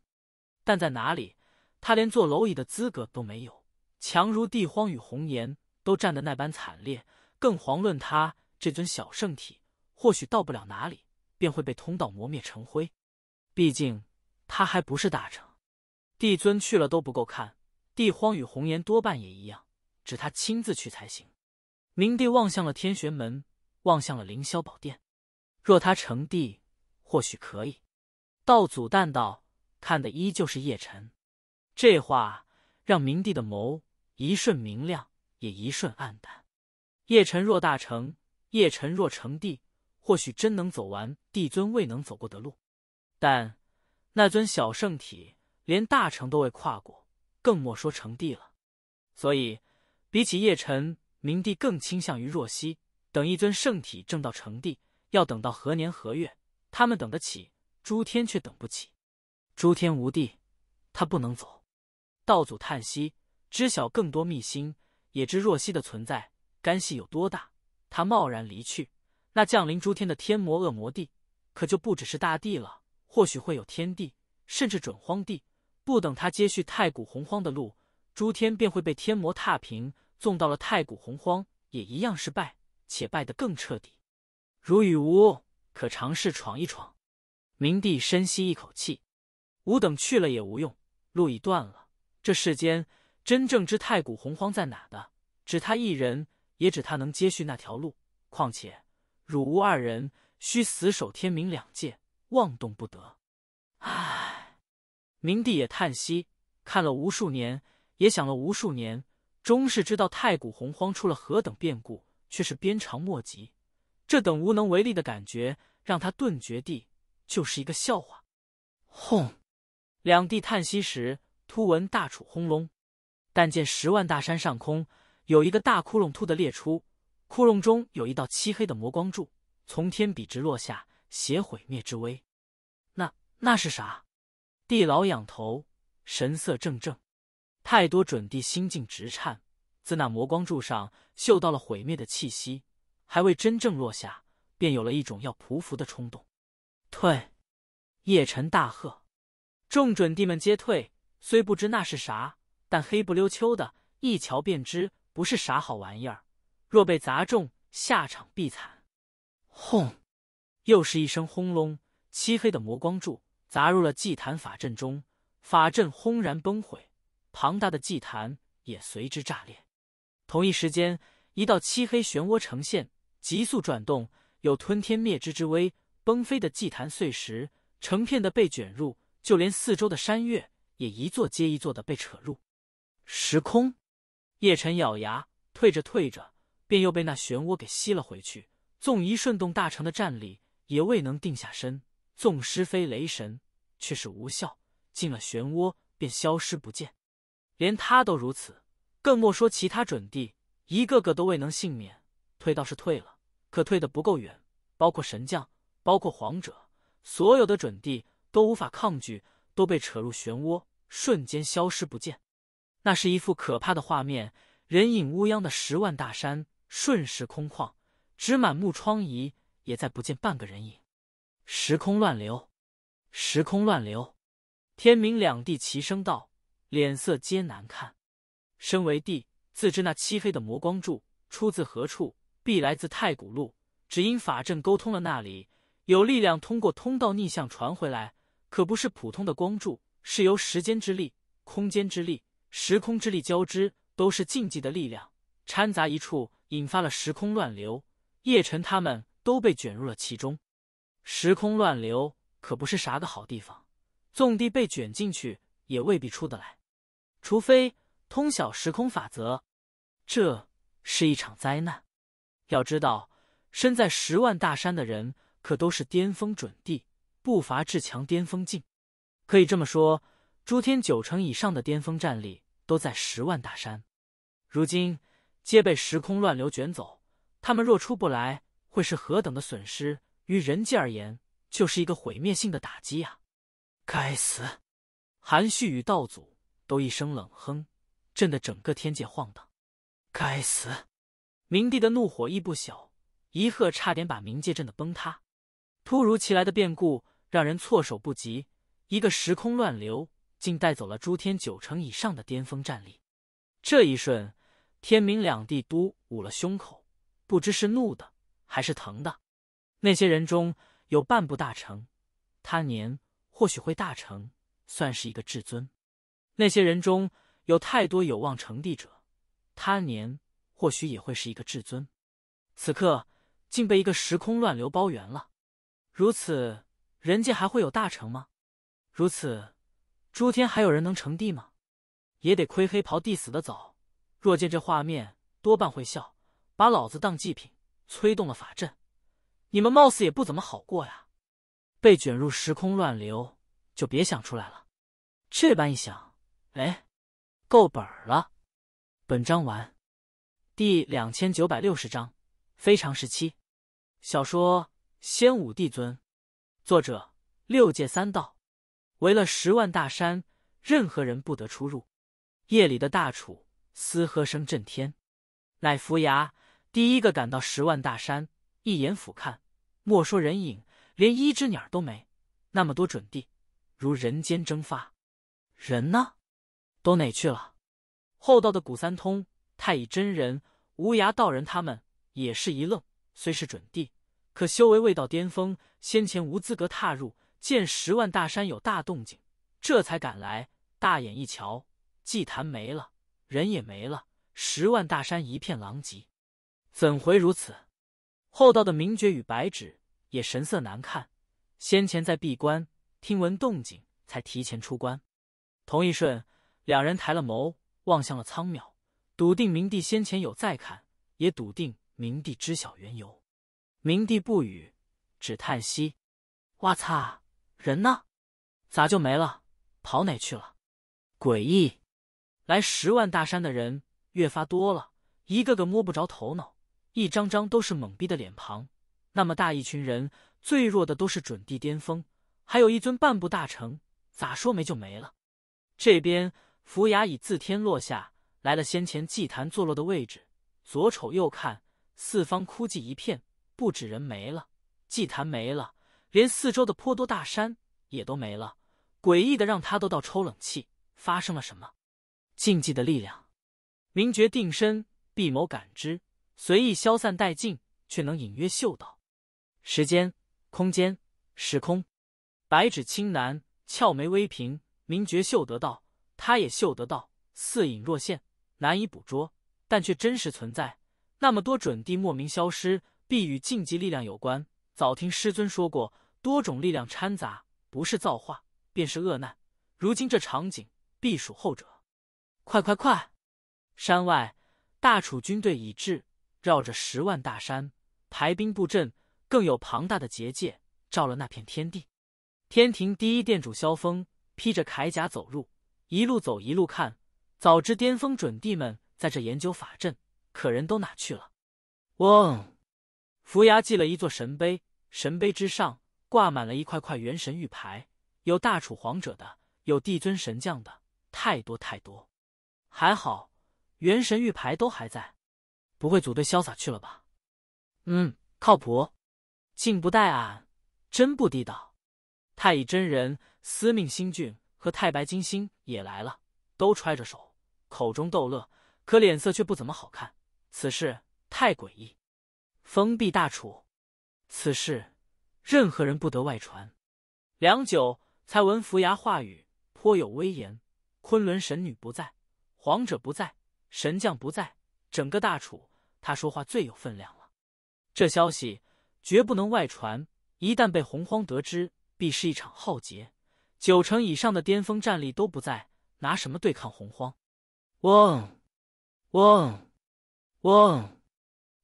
但在哪里，他连坐蝼蚁的资格都没有。强如帝荒与红颜都战得那般惨烈，更遑论他这尊小圣体，或许到不了哪里，便会被通道磨灭成灰。毕竟他还不是大成，帝尊去了都不够看，帝荒与红颜多半也一样，只他亲自去才行。明帝望向了天玄门，望向了凌霄宝殿。若他成帝，或许可以。道祖淡道，看的依旧是叶辰。”这话让明帝的眸一瞬明亮，也一瞬暗淡。叶辰若大成，叶辰若成帝，或许真能走完帝尊未能走过的路。但那尊小圣体连大成都未跨过，更莫说成帝了。所以，比起叶辰明帝更倾向于若曦。等一尊圣体正道成帝，要等到何年何月？他们等得起，诸天却等不起。诸天无帝，他不能走。道祖叹息，知晓更多秘辛，也知若曦的存在干系有多大。他贸然离去，那降临诸天的天魔恶魔帝，可就不只是大帝了。或许会有天帝，甚至准荒帝。不等他接续太古洪荒的路，诸天便会被天魔踏平。送到了太古洪荒，也一样是败，且败得更彻底。汝与吾可尝试闯一闯。明帝深吸一口气，吾等去了也无用，路已断了。这世间真正知太古洪荒在哪的，只他一人，也只他能接续那条路。况且汝吾二人需死守天明两界，妄动不得。唉，明帝也叹息，看了无数年，也想了无数年。终是知道太古洪荒出了何等变故，却是鞭长莫及。这等无能为力的感觉，让他顿觉地就是一个笑话。轰！两地叹息时，突闻大楚轰隆。但见十万大山上空有一个大窟窿突的裂出，窟窿中有一道漆黑的魔光柱从天笔直落下，携毁灭之威。那那是啥？地牢仰头，神色怔怔。太多准帝心境直颤，自那魔光柱上嗅到了毁灭的气息，还未真正落下，便有了一种要匍匐的冲动。退！叶辰大喝，众准帝们皆退。虽不知那是啥，但黑不溜秋的，一瞧便知不是啥好玩意儿。若被砸中，下场必惨。轰！又是一声轰隆，漆黑的魔光柱砸入了祭坛法阵中，法阵轰然崩毁。庞大的祭坛也随之炸裂，同一时间，一道漆黑漩涡呈现，急速转动，有吞天灭之之威。崩飞的祭坛碎石，成片的被卷入，就连四周的山岳也一座接一座的被扯入。时空，叶辰咬牙退着退着，便又被那漩涡给吸了回去。纵一瞬动大成的战力，也未能定下身。纵施飞雷神，却是无效。进了漩涡，便消失不见。连他都如此，更莫说其他准帝，一个个都未能幸免。退倒是退了，可退得不够远。包括神将，包括皇者，所有的准帝都无法抗拒，都被扯入漩涡，瞬间消失不见。那是一副可怕的画面，人影乌央的十万大山，瞬时空旷，只满目疮痍，也再不见半个人影。时空乱流，时空乱流，天明两地齐声道。脸色皆难看，身为帝，自知那漆黑的魔光柱出自何处，必来自太古路。只因法阵沟通了那里，有力量通过通道逆向传回来，可不是普通的光柱，是由时间之力、空间之力、时空之力交织，都是禁忌的力量，掺杂一处，引发了时空乱流。叶辰他们都被卷入了其中，时空乱流可不是啥个好地方，纵地被卷进去，也未必出得来。除非通晓时空法则，这是一场灾难。要知道，身在十万大山的人可都是巅峰准地，不乏至强巅峰境。可以这么说，诸天九成以上的巅峰战力都在十万大山，如今皆被时空乱流卷走。他们若出不来，会是何等的损失？于人界而言，就是一个毁灭性的打击呀！该死，韩旭与道祖。都一声冷哼，震得整个天界晃荡。该死！明帝的怒火亦不小，一喝差点把冥界震得崩塌。突如其来的变故让人措手不及，一个时空乱流竟带走了诸天九成以上的巅峰战力。这一瞬，天明两帝都捂了胸口，不知是怒的还是疼的。那些人中有半步大成，他年或许会大成，算是一个至尊。那些人中有太多有望成帝者，他年或许也会是一个至尊。此刻竟被一个时空乱流包圆了，如此人间还会有大成吗？如此诸天还有人能成帝吗？也得亏黑袍帝死的早，若见这画面，多半会笑，把老子当祭品，催动了法阵，你们貌似也不怎么好过呀。被卷入时空乱流，就别想出来了。这般一想。哎，够本儿了。本章完。第两千九百六十章非常时期。小说《仙武帝尊》，作者六界三道。围了十万大山，任何人不得出入。夜里的大楚嘶喝声震天，乃扶崖第一个赶到十万大山，一眼俯瞰，莫说人影，连一只鸟都没。那么多准地，如人间蒸发，人呢？都哪去了？厚道的古三通、太乙真人、无涯道人他们也是一愣。虽是准帝，可修为未到巅峰，先前无资格踏入。见十万大山有大动静，这才赶来。大眼一瞧，祭坛没了，人也没了，十万大山一片狼藉，怎回如此？厚道的明觉与白芷也神色难看。先前在闭关，听闻动静才提前出关。同一瞬。两人抬了眸，望向了苍淼，笃定明帝先前有在看，也笃定明帝知晓缘由。明帝不语，只叹息：“哇擦，人呢？咋就没了？跑哪去了？诡异！来十万大山的人越发多了，一个个摸不着头脑，一张张都是懵逼的脸庞。那么大一群人，最弱的都是准地巅峰，还有一尊半步大成，咋说没就没了？这边。”浮崖已自天落下来了，先前祭坛坐落的位置，左瞅右看，四方枯寂一片，不止人没了，祭坛没了，连四周的颇多大山也都没了，诡异的让他都到抽冷气。发生了什么？禁忌的力量。明觉定身，闭眸感知，随意消散殆尽，却能隐约嗅到。时间、空间、时空。白纸青男，俏眉微平，明觉嗅得到。他也嗅得到，似隐若现，难以捕捉，但却真实存在。那么多准地莫名消失，必与禁忌力量有关。早听师尊说过，多种力量掺杂，不是造化，便是厄难。如今这场景，必属后者。快快快！山外大楚军队已至，绕着十万大山排兵布阵，更有庞大的结界罩了那片天地。天庭第一殿主萧峰披着铠甲走入。一路走，一路看。早知巅峰准帝们在这研究法阵，可人都哪去了？嗡！扶牙祭了一座神碑，神碑之上挂满了一块块元神玉牌，有大楚皇者的，有帝尊神将的，太多太多。还好，元神玉牌都还在，不会组队潇洒去了吧？嗯，靠谱。竟不带俺，真不地道！太乙真人，司命星君。和太白金星也来了，都揣着手，口中逗乐，可脸色却不怎么好看。此事太诡异，封闭大楚，此事任何人不得外传。良久，才闻扶崖话语，颇有威严。昆仑神女不在，皇者不在，神将不在，整个大楚，他说话最有分量了。这消息绝不能外传，一旦被洪荒得知，必是一场浩劫。九成以上的巅峰战力都不在，拿什么对抗洪荒？嗡，嗡，嗡！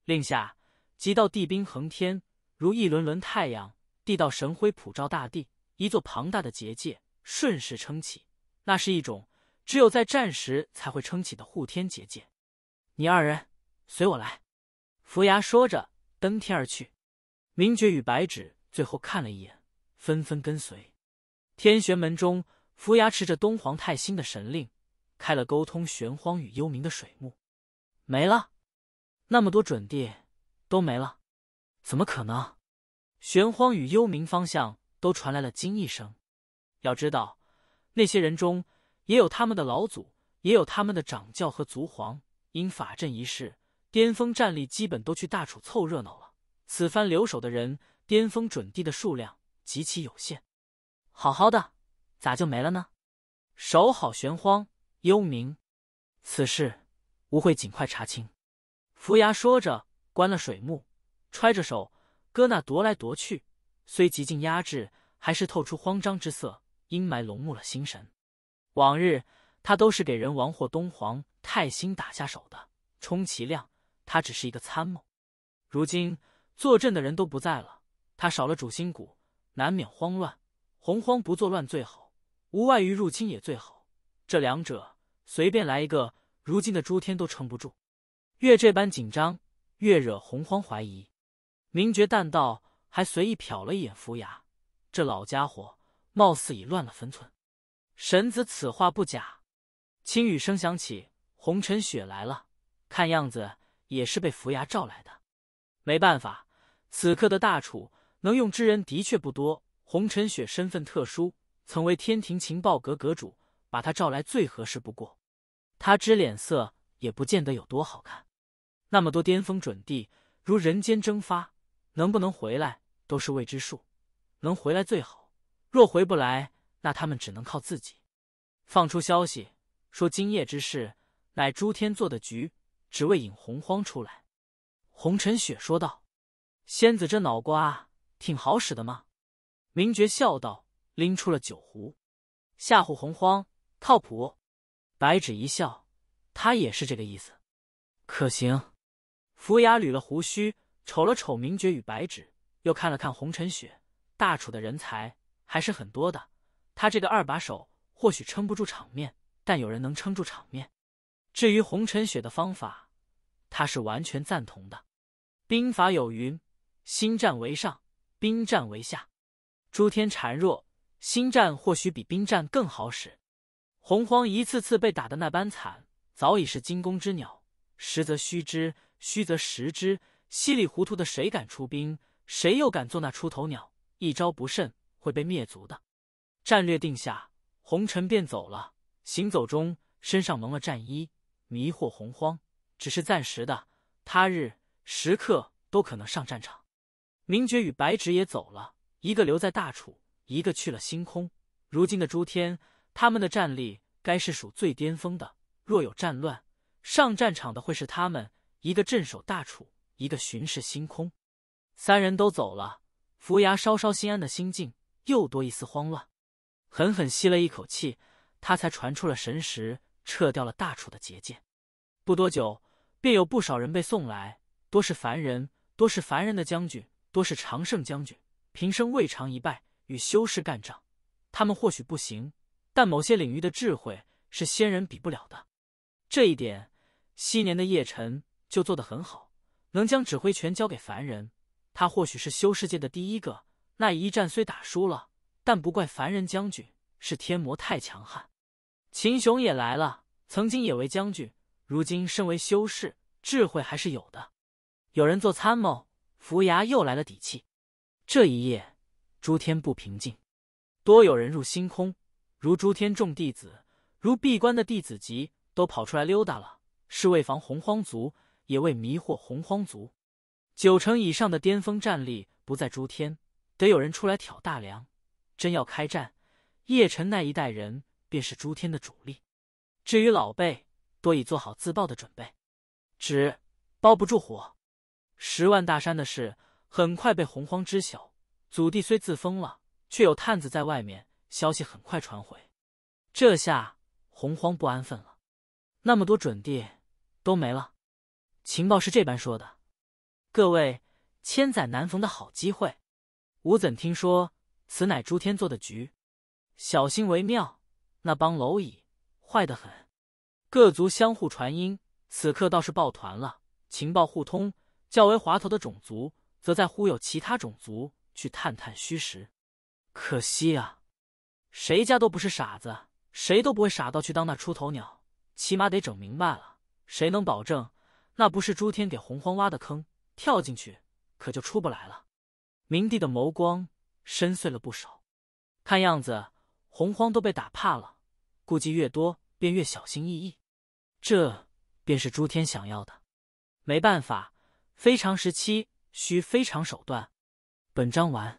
令下，极道地兵横天，如一轮轮太阳；地道神辉普照大地，一座庞大的结界顺势撑起。那是一种只有在战时才会撑起的护天结界。你二人随我来。”伏牙说着，登天而去。明觉与白芷最后看了一眼，纷纷跟随。天玄门中，扶牙持着东皇太星的神令，开了沟通玄荒与幽冥的水幕。没了，那么多准地都没了，怎么可能？玄荒与幽冥方向都传来了惊异声。要知道，那些人中也有他们的老祖，也有他们的掌教和族皇。因法阵一事，巅峰战力基本都去大楚凑热闹了。此番留守的人，巅峰准地的数量极其有限。好好的，咋就没了呢？守好玄荒幽冥，此事吾会尽快查清。扶牙说着，关了水幕，揣着手搁那踱来踱去，虽极尽压制，还是透出慌张之色，阴霾笼目了心神。往日他都是给人王或东皇太兴打下手的，充其量他只是一个参谋。如今坐镇的人都不在了，他少了主心骨，难免慌乱。洪荒不作乱最好，无外于入侵也最好，这两者随便来一个，如今的诸天都撑不住。越这般紧张，越惹洪荒怀疑。明觉淡道，还随意瞟了一眼浮牙，这老家伙貌似已乱了分寸。神子此话不假。轻雨声响起，红尘雪来了，看样子也是被浮牙召来的。没办法，此刻的大楚能用之人的确不多。红尘雪身份特殊，曾为天庭情报阁阁主，把他召来最合适不过。他之脸色也不见得有多好看，那么多巅峰准帝如人间蒸发，能不能回来都是未知数。能回来最好，若回不来，那他们只能靠自己。放出消息说今夜之事乃诸天做的局，只为引洪荒出来。”红尘雪说道，“仙子这脑瓜挺好使的吗？”明觉笑道，拎出了酒壶，吓唬洪荒，靠谱。白芷一笑，他也是这个意思，可行。扶牙捋了胡须，瞅了瞅明觉与白芷，又看了看红尘雪。大楚的人才还是很多的，他这个二把手或许撑不住场面，但有人能撑住场面。至于红尘雪的方法，他是完全赞同的。兵法有云：心战为上，兵战为下。诸天孱弱，心战或许比兵战更好使。洪荒一次次被打的那般惨，早已是惊弓之鸟。实则虚之，虚则实之，稀里糊涂的谁敢出兵？谁又敢做那出头鸟？一招不慎，会被灭族的。战略定下，红尘便走了。行走中，身上蒙了战衣，迷惑洪荒，只是暂时的。他日时刻都可能上战场。明觉与白芷也走了。一个留在大楚，一个去了星空。如今的诸天，他们的战力该是属最巅峰的。若有战乱，上战场的会是他们。一个镇守大楚，一个巡视星空。三人都走了，扶牙稍稍心安的心境又多一丝慌乱。狠狠吸了一口气，他才传出了神识，撤掉了大楚的结界。不多久，便有不少人被送来，多是凡人，多是凡人的将军，多是常胜将军。平生未尝一败，与修士干仗，他们或许不行，但某些领域的智慧是仙人比不了的。这一点，昔年的叶辰就做得很好，能将指挥权交给凡人，他或许是修世界的第一个。那一战虽打输了，但不怪凡人将军，是天魔太强悍。秦雄也来了，曾经也为将军，如今身为修士，智慧还是有的。有人做参谋，扶牙又来了底气。这一夜，诸天不平静，多有人入星空，如诸天众弟子，如闭关的弟子集，都跑出来溜达了。是为防洪荒族，也为迷惑洪荒族。九成以上的巅峰战力不在诸天，得有人出来挑大梁。真要开战，叶辰那一代人便是诸天的主力。至于老辈，多已做好自爆的准备。纸包不住火，十万大山的事。很快被洪荒知晓，祖地虽自封了，却有探子在外面，消息很快传回。这下洪荒不安分了，那么多准地都没了。情报是这般说的，各位，千载难逢的好机会。吾怎听说此乃诸天做的局，小心为妙。那帮蝼蚁坏得很，各族相互传音，此刻倒是抱团了，情报互通。较为滑头的种族。则在忽悠其他种族去探探虚实，可惜啊，谁家都不是傻子，谁都不会傻到去当那出头鸟，起码得整明白了。谁能保证那不是诸天给洪荒挖的坑？跳进去可就出不来了。明帝的眸光深邃了不少，看样子洪荒都被打怕了，估计越多便越小心翼翼，这便是诸天想要的。没办法，非常时期。需非常手段。本章完。